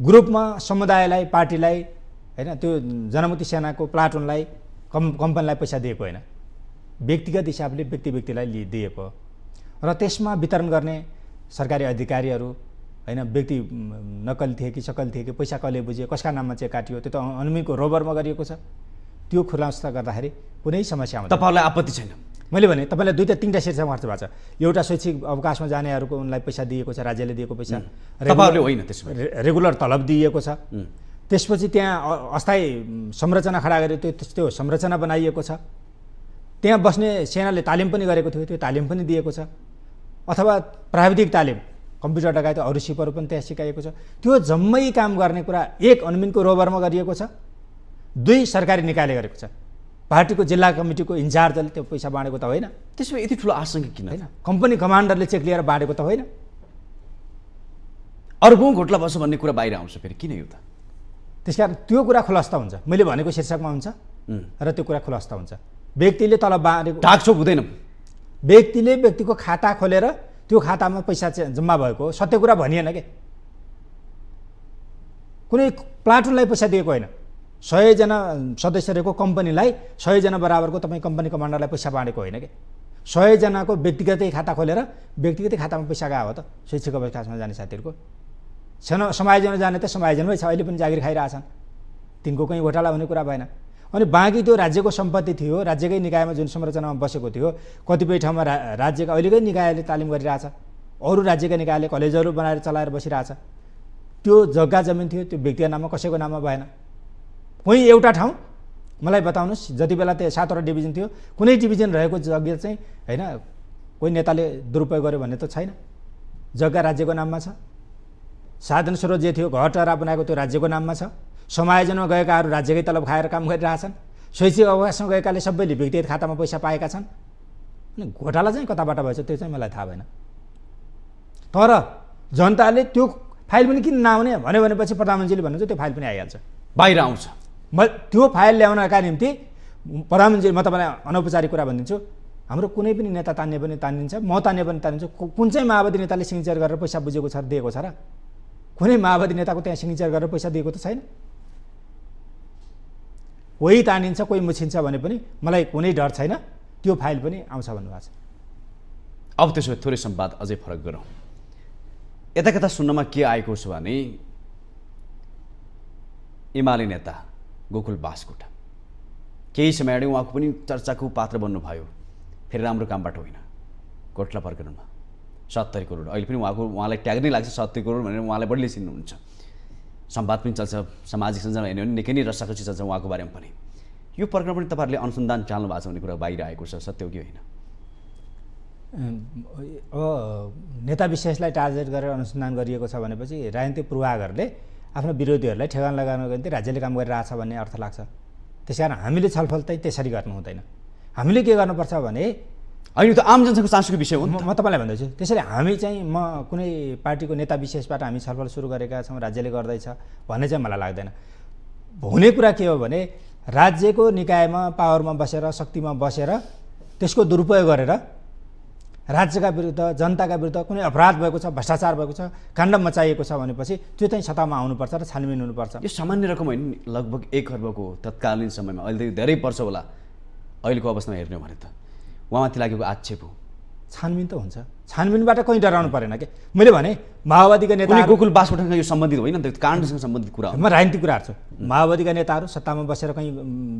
ग्रुपमा समुदायलाई पार्टीलाई होइन त्यो जनमुक्ति सेनाको प्लाटुनलाई कम् कम्पनीलाई पैसा दिएको होइन व्यक्तिगत हिसाबले व्यक्ति व्यक्तिलाई लि दिएको र त्यसमा वितरण गर्ने सरकारी अधिकारीहरू होइन व्यक्ति नक्कली थिए कि सकल थिए कि पैसा कसले बुझ्यो कसका नाममा चेक काटियो त्यो त अनुमीको रोबरमा गरिएको छ त्यो खुलासा गर्दाखेरि कुनै समस्या हुन्छ तपाईँहरूलाई आपत्ति छैन मैले भने तपाईँलाई दुईवटा तिनवटा शीर्षक खर्च भएको छ एउटा शैक्षिक अवकाशमा जानेहरूको उनलाई पैसा दिएको छ राज्यले दिएको पैसा तपाईँहरूले होइन त्यसमा रेगुलर तलब दिइएको छ त्यसपछि त्यहाँ अस्थायी संरचना खडा गरेर त्यो त्यो संरचना बनाइएको छ त्यहाँ बस्ने सेनाले तालिम पनि गरेको थियो त्यो तालिम पनि दिएको छ अथवा प्राविधिक तालिम कम्प्युटर लगायत अरू सिपहरू पनि त्यहाँ सिकाइएको छ त्यो जम्मै काम गर्ने कुरा एक अनुमिनको रोबरमा गरिएको छ दुई सरकारी निकायले गरेको छ पार्टीको जिल्ला कमिटीको इन्चार्जले त्यो पैसा बाँडेको त होइन त्यसमा यति ठुलो आशङ्का किन होइन कम्पनी कमान्डरले चेक लिएर बाँडेको त होइन अर्को घोटला बस्छ भन्ने कुरा बाहिर आउँछ फेरि किन यो त त्यस कारण त्यो कुरा खुलस्त हुन्छ मैले भनेको शीर्षकमा हुन्छ र त्यो कुरा खुलस्त हुन्छ व्यक्तिले तल बाँडेको ढाकछोप हुँदैन व्यक्तिले व्यक्तिको खाता खोलेर त्यो खातामा पैसा जम्मा भएको सत्य कुरा भनिएन के कुनै प्लाटुनलाई पैसा दिएको होइन सयजना सदस्य रहेको कम्पनीलाई सयजना बराबरको तपाईँ कम्पनी कमान्डरलाई पैसा बाँडेको होइन कि सयजनाको व्यक्तिगतै खाता खोलेर व्यक्तिगतै खातामा पैसा गएको हो त शैक्षिक अवस्थामा जाने साथीहरूको छैन समायोजन जाने त समायोजनमै छ अहिले पनि जागिर खाइरहेछन् तिनको कहीँ घोटाला हुने कुरा भएन अनि बाँकी त्यो राज्यको सम्पत्ति थियो राज्यकै निकायमा जुन संरचनामा बसेको थियो कतिपय ठाउँमा रा राज्यका अहिलेकै निकायले तालिम गरिरहेछ अरू राज्यका निकायले कलेजहरू बनाएर चलाएर बसिरहेछ त्यो जग्गा जमिन थियो त्यो व्यक्तिका नाममा कसैको नाममा भएन कोही एउटा ठाउँ मलाई बताउनुहोस् जति बेला त्यो सातवटा डिभिजन थियो कुनै डिभिजन रहेको जग्गा चाहिँ होइन कोही नेताले दुरुपयोग गर्यो भने त छैन जग्गा राज्यको नाममा छ साधन स्रोत जे थियो घटरा बनाएको त्यो राज्यको नाममा छ समायोजनमा गएकाहरू राज्यकै तलब खाएर काम गरिरहेछन् शैक्षिक अवकाशमा गएकाले सबैले व्यक्तिगत खातामा पैसा पाएका छन् अनि घोटाला चाहिँ कताबाट भएछ त्यो चाहिँ मलाई थाहा भएन तर जनताले त्यो फाइल पनि किन नआउने भन्यो भनेपछि प्रधानमन्त्रीले भन्नुहुन्छ त्यो फाइल पनि आइहाल्छ बाहिर आउँछ म त्यो फाइल ल्याउनका निम्ति प्रधानमन्त्री म तपाईँलाई अनौपचारिक कुरा भनिदिन्छु हाम्रो कुनै पनि नेता तान्ने पनि तानिन्छ म तान्ने पनि तानिन्छु कुन चाहिँ माओवादी नेताले सिग्नेचर गरेर पैसा बुझेको छ दिएको छ र कुनै माओवादी नेताको त्यहाँ सिग्नेचर गरेर पैसा दिएको त छैन कोही तानिन्छ कोही मुछिन्छ भने पनि मलाई कुनै डर छैन त्यो फाइल पनि आउँछ भन्नुभएको छ अब त्यसो भए थोरै सम्वाद अझै फरक गरौँ यता कता सुन्नमा के आएको छ भने एमाले नेता गोकुल बासकोटा केही समय अगाडि उहाँको पनि चर्चाको पात्र बन्नुभयो फेरि राम्रो कामबाट होइन कोटला प्रकरणमा सत्तरी करोड अहिले पनि उहाँको उहाँलाई ट्याग नै लाग्छ सत्तरी करोड भनेर उहाँलाई बढीले चिन्नुहुन्छ सम्वाद पनि चल्छ सामाजिक सञ्जाल हेर्ने भने निकै नै रसाकसी चल्छ उहाँको बारेमा पनि यो प्रकरण पनि तपाईँहरूले अनुसन्धान चाल्नु भएको छ भन्ने कुरा बाहिर आएको छ सत्य हो कि होइन अब नेता विशेषलाई टार्गेट गरेर अनुसन्धान गरिएको छ भनेपछि राजनीतिक पूर्वाघरले आफ्नो विरोधीहरूलाई ठेगान लगाउनको निम्ति राज्यले काम गरिरहेछ भन्ने अर्थ लाग्छ त्यस कारण हामीले छलफल चाहिँ त्यसरी गर्नु हुँदैन हामीले के गर्नुपर्छ भने होइन त आम जनताको चासोको विषय हो म तपाईँलाई भन्दैछु त्यसैले हामी चाहिँ म कुनै पार्टीको नेता विशेषबाट हामी छलफल सुरु गरेका छौँ राज्यले गर्दैछ भन्ने चाहिँ मलाई लाग्दैन हुने कुरा के हो भने राज्यको निकायमा पावरमा बसेर शक्तिमा बसेर त्यसको दुरुपयोग गरेर राज्यका विरुद्ध जनताका विरुद्ध कुनै अपराध भएको छ भ्रष्टाचार भएको छ काण्ड मचाइएको छ भनेपछि त्यो चाहिँ सत्तामा आउनुपर्छ र छानबिन हुनुपर्छ यो सामान्य रकम होइन लगभग एक अर्बको तत्कालीन समयमा अहिले धेरै पर्छ होला अहिलेको अवस्थामा हेर्ने भने त उहाँमाथि लागेको आक्षेप हो छानबिन त हुन्छ छानबिनबाट कहीँ डराउनु परेन कि मैले भने माओवादीका नेता गोकुल बासबाट यो सम्बन्धित होइन काण्डसँग सम्बन्धित कुरा म राजनीतिक कुराहरू छु माओवादीका नेताहरू सत्तामा बसेर कहीँ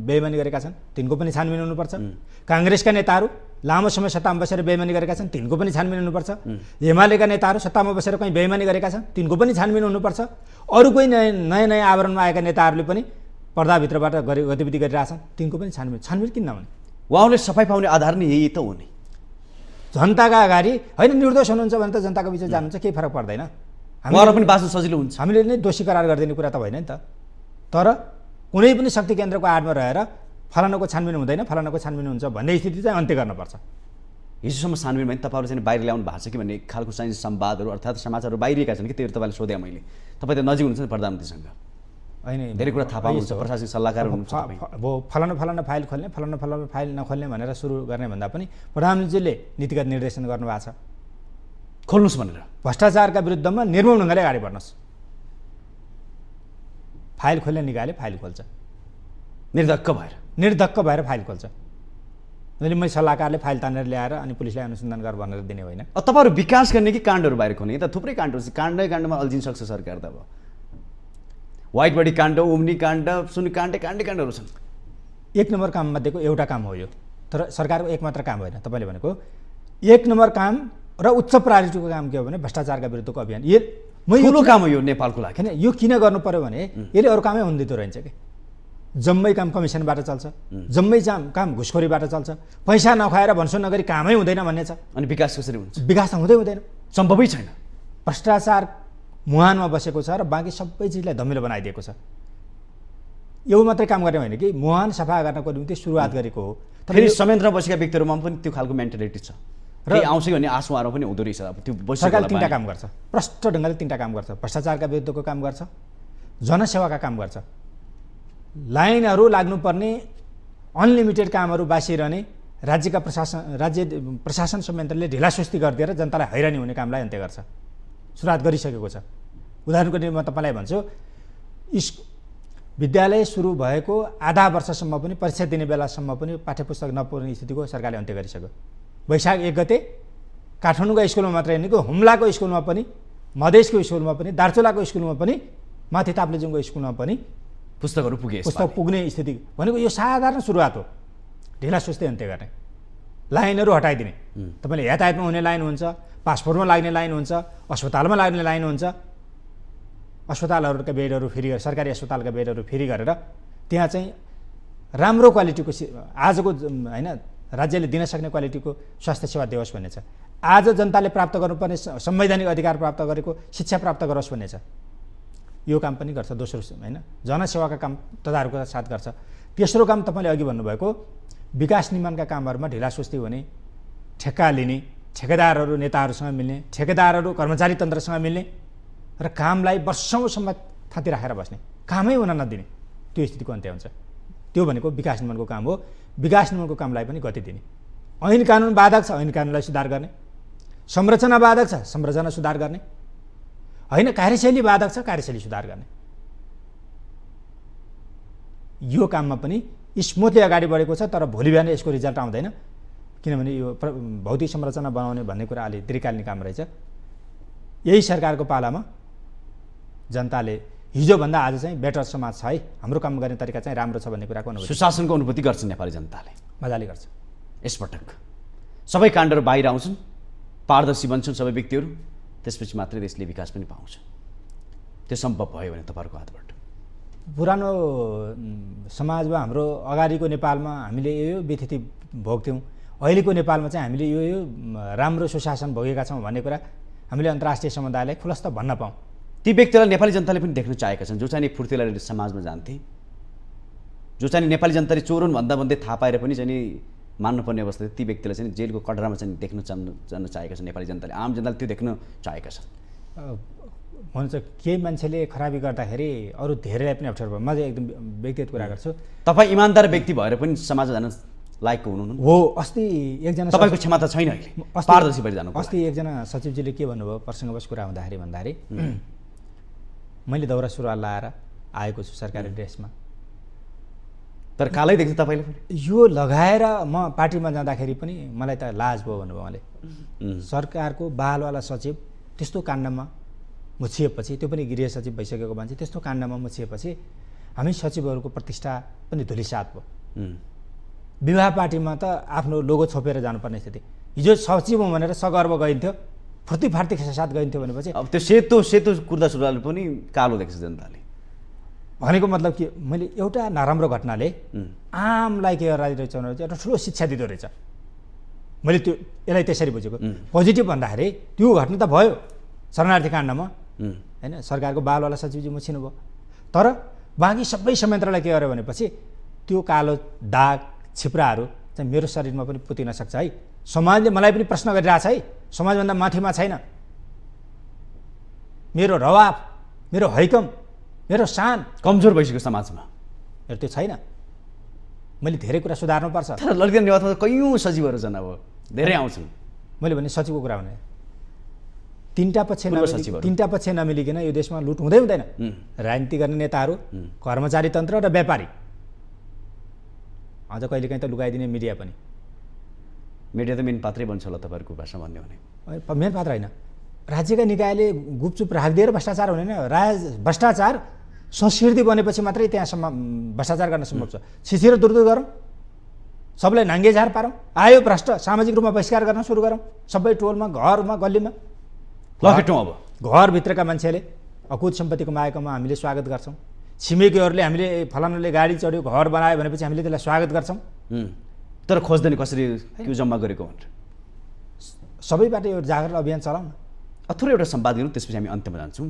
बेमानी गरेका छन् तिनको पनि छानबिन हुनुपर्छ काङ्ग्रेसका नेताहरू लामो समय सत्तामा बसेर बेमानी गरेका छन् तिनको पनि छानबिन हुनुपर्छ हिमालयका नेताहरू सत्तामा बसेर कहीँ बेमानी गरेका छन् तिनको पनि छानबिन हुनुपर्छ अरू कोही नयाँ नयाँ नयाँ आवरणमा आएका नेताहरूले पनि पर्दाभित्रबाट गरे गतिविधि गरिरहेछन् तिनको पनि छानबिन छानबिन किन नहुने उहाँहरूले सफाइ पाउने आधार नै यही त हुने जनताका अगाडि होइन निर्दोष हुनुहुन्छ भने त जनताको बिचमा जानुहुन्छ केही फरक पर्दैन उहाँहरू पनि बाँच्नु सजिलो हुन्छ हामीले नै दोषी करार गरिदिने कुरा त होइन नि त तर कुनै पनि शक्ति केन्द्रको आडमा रहेर फलानाको छानबिन हुँदैन फलानाको छानबिन हुन्छ भन्ने स्थिति चाहिँ अन्त्य गर्नुपर्छ हिजोसम्म छानबिन भने तपाईँहरू चाहिँ बाहिर ल्याउनु भएको छ कि भन्ने खालको चाहिँ संवादहरू अर्थात् समाचारहरू बाहिरिएका छन् कि त्योहरू तपाईँलाई सोधेँ मैले तपाईँ त नजिक हुनुहुन्छ प्रधानमन्त्रीसँग होइन धेरै कुरा थाहा पाउनुहुन्छ प्रशासनिक सल्लाहकार हुनुहुन्छ अब फलाना फलाना फाइल खोल्ने फलाना फलाना फाइल नखोल्ने भनेर सुरु गर्ने भन्दा पनि प्रधानमन्त्रीले नीतिगत निर्देशन गर्नुभएको छ खोल्नुहोस् भनेर भ्रष्टाचारका विरुद्धमा निर्मल ढङ्गले अगाडि बढ्नुहोस् फाइल खोल्ने निकायले फाइल खोल्छ निर्धक्क भएर निर्धक्क भएर फाइल खोल्छ मैले मैले सल्लाहकारले फाइल तानेर ल्याएर अनि पुलिसलाई अनुसन्धान गर भनेर दिने होइन तपाईँहरू विकास गर्ने कि काण्डहरू बाहिर खोल्ने यता थुप्रै काण्डहरू काण्डै काण्डमा अल्झिन सक्छ सरकार त अब वाइट बडी काण्ड उम्नी काण्ड काण्ड काण्डे काण्डहरू छन् एक नम्बर काममध्येको एउटा काम हो यो तर सरकारको एकमात्र काम होइन तपाईँले भनेको एक नम्बर काम र उच्च प्रायोरिटीको काम के हो भने भ्रष्टाचारका विरुद्धको अभियान यो ठुलो काम हो यो नेपालको लागि होइन यो किन गर्नु पऱ्यो भने यसले अरू कामै हुँदैदो रहन्छ कि जम्मै काम कमिसनबाट चल्छ जम्मै जाम काम घुसखोरीबाट चल्छ पैसा नखाएर भन्सो नगरी कामै हुँदैन भन्ने छ अनि विकास कसरी हुन्छ विकास त हुँदै हुँदैन सम्भवै छैन भ्रष्टाचार मुहानमा बसेको छ र बाँकी सबै चिजलाई धमिलो बनाइदिएको छ यो मात्रै काम गर्ने होइन कि मुहान सफा गर्नको निम्ति सुरुवात गरेको हो फेरि संयन्त्रमा बसेका व्यक्तिहरूमा पनि त्यो खालको मेन्टालिटी छ र आउँछ भने आँसुहरू पनि हुँदो रहेछ त्यो सरकारले तिनवटा काम गर्छ प्रष्ट ढङ्गले तिनवटा काम गर्छ भ्रष्टाचारका विरुद्धको काम गर्छ जनसेवाका काम गर्छ लाइनहरू लाग्नुपर्ने अनलिमिटेड कामहरू बासिरहने राज्यका प्रशासन राज्य प्रशासन संयन्त्रले ढिलासुस्ती गरिदिएर जनतालाई हैरानी हुने कामलाई अन्त्य गर्छ सुरुवात गरिसकेको छ उदाहरणको निम्ति म तपाईँलाई भन्छु इस विद्यालय सुरु भएको आधा वर्षसम्म पनि परीक्षा दिने बेलासम्म पनि पाठ्य पुस्तक नपुग्ने स्थितिको सरकारले अन्त्य गरिसक्यो वैशाख एक गते काठमाडौँको स्कुलमा मात्र होइन हुम्लाको स्कुलमा पनि मधेसको स्कुलमा पनि दार्चुलाको स्कुलमा पनि माथि ताप्लेजुङको स्कुलमा पनि पुस्तकहरू पुगे पुस्तक पुग्ने स्थिति भनेको यो साधारण सुरुवात हो ढिला सुस्तै अन्त्य गर्ने लाइनहरू हटाइदिने तपाईँले यातायातमा हुने लाइन हुन्छ पासपोर्टमा लाग्ने लाइन हुन्छ अस्पतालमा लाग्ने लाइन हुन्छ अस्पतालहरूका बेडहरू फ्री गरेर सरकारी अस्पतालका बेडहरू फ्री गरेर त्यहाँ चाहिँ राम्रो क्वालिटीको आजको होइन राज्यले दिन सक्ने क्वालिटीको स्वास्थ्य सेवा दियोस् भन्ने छ आज जनताले प्राप्त गर्नुपर्ने संवैधानिक अधिकार प्राप्त गरेको शिक्षा प्राप्त गरोस् भन्ने छ यो काम पनि गर्छ दोस्रो होइन जनसेवाका काम तदाहरूको साथ गर्छ तेस्रो काम तपाईँले अघि भन्नुभएको विकास निर्माणका कामहरूमा ढिलासुस्ती हुने ठेक्का लिने ठेकेदारहरू नेताहरूसँग मिल्ने ठेकेदारहरू कर्मचारी तन्त्रसँग मिल्ने र कामलाई वर्षौँसम्म थाँती राखेर बस्ने कामै हुन नदिने त्यो स्थितिको अन्त्य हुन्छ त्यो भनेको विकास निर्माणको काम हो विकास निर्माणको कामलाई पनि गति दिने ऐन कानुन बाधक छ ऐन कानुनलाई सुधार गर्ने संरचना बाधक छ संरचना सुधार गर्ने होइन कार्यशैली बाधक छ कार्यशैली सुधार गर्ने यो काममा पनि स्मुथली अगाडि बढेको छ तर भोलि बिहान यसको रिजल्ट आउँदैन किनभने यो भौतिक संरचना बनाउने भन्ने कुरा अलि दीर्घकालीन काम रहेछ यही सरकारको पालामा जनताले हिजोभन्दा आज चाहिँ बेटर समाज छ है हाम्रो काम गर्ने तरिका चाहिँ राम्रो छ भन्ने कुराको अनुभव सुशासनको अनुभूति गर्छ नेपाली जनताले मजाले गर्छ यसपटक सबै काण्डहरू बाहिर आउँछन् पारदर्शी बन्छन् सबै व्यक्तिहरू त्यसपछि मात्रै देशले विकास पनि पाउँछ त्यो सम्भव भयो भने तपाईँहरूको हातबाट पुरानो समाजमा हाम्रो अगाडिको नेपालमा हामीले यो यो व्यथिति भोग्थ्यौँ अहिलेको नेपालमा चाहिँ हामीले यो यो राम्रो सुशासन भोगेका छौँ भन्ने कुरा हामीले अन्तर्राष्ट्रिय समुदायलाई खुलस्त भन्न पाऊँ ती व्यक्तिलाई नेपाली जनताले पनि देख्न चाहेका छन् जो चाहिँ फुर्तिला समाजमा जान्थे जो चाहिँ नेपाली जनताले चोरुन् भन्दा भन्दै थाहा पाएर पनि चाहिँ मान्नुपर्ने अवस्था ती व्यक्तिलाई चाहिँ जेलको कटरामा चाहिँ देख्न चाहन चाहेका छन् नेपाली जनताले आम जनताले त्यो देख्न चाहेका छन् हुन्छ केही मान्छेले खराबी गर्दाखेरि अरू धेरैलाई पनि अप्ठ्यारो भयो म चाहिँ एकदम व्यक्तिगत कुरा गर्छु तपाईँ इमान्दार व्यक्ति भएर पनि समाज जान लायकको हुनुहुन्न हो अस्ति एकजना तपाईँको क्षमता छैन अहिले अस्ति एकजना सचिवजीले के भन्नुभयो प्रसङ्गवश कुरा हुँदाखेरि भन्दाखेरि मैले दौरा सुरुवाल लाएर आएको छु सरकारी ड्रेसमा तर कालै देख्छु तपाईँले यो लगाएर म पार्टीमा जाँदाखेरि पनि मलाई त लाज भयो भन्नुभयो उहाँले सरकारको बालवाला सचिव त्यस्तो काण्डमा मुछिएपछि त्यो पनि गृह सचिव भइसकेको मान्छे त्यस्तो काण्डमा मुछिएपछि हामी सचिवहरूको प्रतिष्ठा पनि धुलिसात भयो विवाह पार्टीमा त आफ्नो लोगो छोपेर जानुपर्ने स्थिति हिजो सचिव भनेर सगर्व गइन्थ्यो फुर्ती फार्ती साथ गइन्थ्यो भनेपछि अब त्यो सेतो सेतो कुर्दा सुरुवाल पनि कालो देख्छ जनताले भनेको मतलब के मैले एउटा नराम्रो घटनाले आमलाई के रहेछ भने एउटा ठुलो शिक्षा दिँदो रहेछ मैले त्यो यसलाई त्यसरी बुझेको पोजिटिभ भन्दाखेरि त्यो घटना त भयो शरणार्थी काण्डमा होइन सरकारको बालवाला सचिवजी मुछिनु भयो तर बाँकी सबै संयन्त्रलाई के गर्यो भनेपछि त्यो कालो दाग छिप्राहरू चाहिँ मेरो शरीरमा पनि पुतिन सक्छ है समाजले मलाई पनि प्रश्न गरिरहेछ है समाजभन्दा माथिमा छैन मेरो रवाब मेरो हैकम मेरो सान कमजोर भइसक्यो समाजमा मेरो त्यो छैन मैले धेरै कुरा सुधार्नुपर्छ तर ललित कैयौँ सचिवहरू छन् अब धेरै आउँछन् मैले भने सचिवको कुरा भने तिनवटा पक्ष तिनवटा पक्ष नमिलिकन यो देशमा लुट हुँदै हुँदैन राजनीति गर्ने नेताहरू कर्मचारी तन्त्र र व्यापारी अझ कहिलेकाहीँ त लुगाइदिने मिडिया पनि मिडिया त मेन पात्रै बन्छ होला तपाईँहरूको भाषा भन्यो भने मेन पात्र होइन राज्यका निकायले गुपचुप राखिदिएर भ्रष्टाचार हुँदैन राज भ्रष्टाचार संस्कृति बनेपछि मात्रै त्यहाँसम्म भ्रष्टाचार गर्न सम्भव छ छिछिर दुर्दुर गरौँ सबलाई नाङ्गेझार पारौँ आयो भ्रष्ट सामाजिक रूपमा बहिष्कार गर्न सुरु गरौँ सबै टोलमा घरमा गल्लीमा ल लखेटौँ अब घरभित्रका मान्छेले अकुत सम्पत्तिको कमाएकोमा हामीले स्वागत गर्छौँ छिमेकीहरूले हामीले फलानाले गाडी चढ्यो घर बनायो भनेपछि हामीले त्यसलाई स्वागत गर्छौँ तर खोज्दैन कसरी त्यो जम्मा गरेको भनेर सबैबाट यो जागरण अभियान चलाउन अथुरो एउटा सम्वाद गरौँ त्यसपछि हामी अन्त्यमा जान्छौँ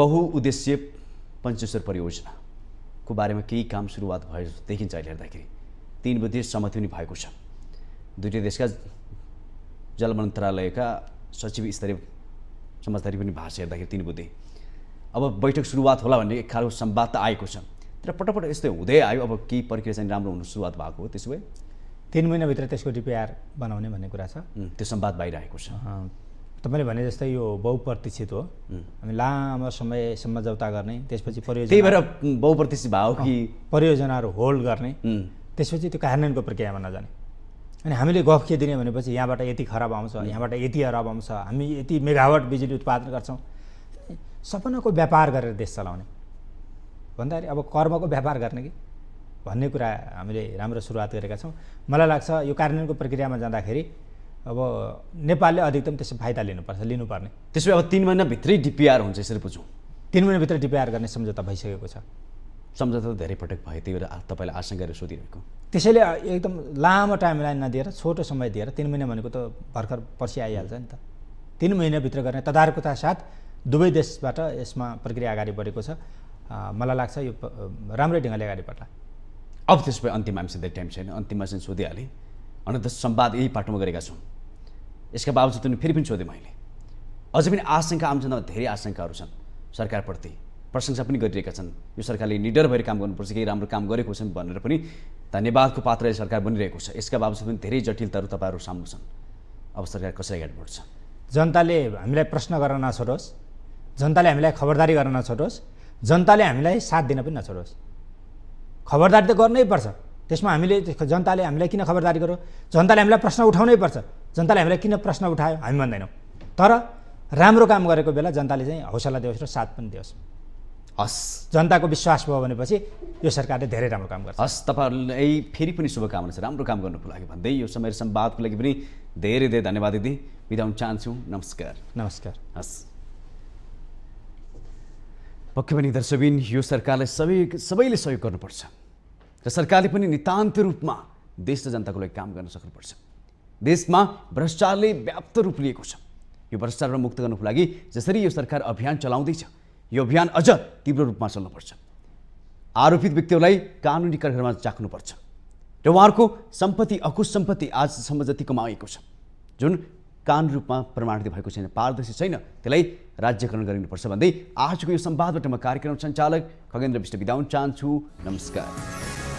बहुउद्देश्य पञ्चेश्वर परियोजनाको बारेमा केही काम सुरुवात भयो देखिन्छ अहिले हेर्दाखेरि तिन सहमति पनि भएको छ दुइटै देशका जल मन्त्रालयका सचिव स्तरीय समझदारी पनि भाषा हेर्दाखेरि तिन बुद्धि अब बैठक सुरुवात होला भन्ने एक खालको संवाद त आएको छ तर पटक यस्तै हुँदै आयो अब केही प्रक्रिया चाहिँ राम्रो हुनु सुरुवात भएको हो त्यसो भए तिन महिनाभित्र त्यसको डिपिआर बनाउने भन्ने कुरा छ त्यो सम्वाद भइरहेको छ तपाईँले भने जस्तै यो बहुप्रतीक्षित हो हामी लामो समय सम्झौता गर्ने त्यसपछि परियोजना त्यही भएर बहुप्रतीक्षित भयो कि परियोजनाहरू होल्ड गर्ने त्यसपछि त्यो कार्यान्वयनको प्रक्रियामा नजाने अनि हामीले गफ के दिने भनेपछि यहाँबाट यति खराब आउँछ यहाँबाट यति अरब आउँछ हामी यति मेगावाट बिजुली उत्पादन गर्छौँ सपनाको व्यापार गरेर देश चलाउने भन्दाखेरि अब कर्मको व्यापार गर्ने कि भन्ने कुरा हामीले राम्रो सुरुवात गरेका छौँ मलाई लाग्छ यो कार्यान्वयनको प्रक्रियामा जाँदाखेरि अब नेपालले अधिकतम त्यसो फाइदा लिनुपर्छ लिनुपर्ने त्यसो भए अब तिन महिनाभित्रै डिपिआर हुन्छ यसरी बुझौँ तिन महिनाभित्र डिपिआर गर्ने सम्झौता भइसकेको छ सम्झौता त धेरै पटक भयो त्यही भएर तपाईँलाई आशंका गरेर सोधिरहेको त्यसैले एकदम लामो टाइम लाइन नदिएर छोटो समय दिएर तिन महिना भनेको त भर्खर पर्सि आइहाल्छ नि त तिन महिनाभित्र गर्ने तदारकता साथ दुवै देशबाट यसमा प्रक्रिया अगाडि बढेको छ मलाई लाग्छ यो राम्रै ढङ्गले अगाडि बढ्ला अब त्यस भए अन्तिम हामीसित टाइम छैन अन्तिममा चाहिँ सोधिहालेँ अन्त सम्वाद यही पाटोमा गरेका छौँ यसका बावजुद पनि फेरि पनि सोधेँ मैले अझै पनि आशंका जनतामा धेरै आशङ्काहरू छन् सरकारप्रति प्रशंसा पनि गरिरहेका छन् यो सरकारले निडर भएर काम गर्नुपर्छ केही राम्रो काम गरेको छन् भनेर पनि धन्यवादको पात्र सरकार बनिरहेको छ यसका बावजुद पनि धेरै जटिलताहरू तपाईँहरू सामु छन् अब सरकार कसरी अगाडि बढ्छ जनताले हामीलाई प्रश्न गर्न नछोडोस् जनताले हामीलाई खबरदारी गर्न नछोडोस् जनताले हामीलाई साथ दिन पनि नछोडोस् खबरदारी त गर्नै पर्छ त्यसमा हामीले जनताले हामीलाई किन खबरदारी गर्यो जनताले हामीलाई प्रश्न उठाउनै पर्छ जनताले हामीलाई किन प्रश्न उठायो हामी भन्दैनौँ तर राम्रो काम गरेको बेला जनताले चाहिँ हौसला दियोस् र साथ पनि दियोस् हस् जनताको विश्वास भयो भनेपछि यो सरकारले धेरै राम्रो काम गर्छ हस् तपाईँहरूलाई फेरि पनि शुभकामना छ राम्रो काम गर्नुको लागि भन्दै यो समय सम्वादको लागि पनि धेरै धेरै धन्यवाद दिदी बिदा चाहन्छु नमस्कार नमस्कार हस् पक्कै पनि दर्शबिन यो सरकारलाई सबै सबैले सहयोग गर्नुपर्छ र सरकारले पनि नितान्त रूपमा देश र जनताको लागि काम गर्न सक्नुपर्छ देशमा भ्रष्टाचारले व्याप्त रूप लिएको छ यो भ्रष्टाचारमा मुक्त गर्नुको लागि जसरी यो सरकार अभियान चलाउँदैछ यो अभियान अझ तीव्र रूपमा चल्नुपर्छ आरोपित व्यक्तिहरूलाई कानुनी कार्यक्रममा चाख्नुपर्छ र उहाँहरूको सम्पत्ति अकुश सम्पत्ति आजसम्म जति कमाएको छ जुन कानुन रूपमा प्रमाणित भएको छैन पारदर्शी छैन त्यसलाई राज्यकरण गरिनुपर्छ भन्दै आजको यो सम्वादबाट म कार्यक्रम सञ्चालक खगेन्द्र विष्ट बिदाउन चाहन्छु नमस्कार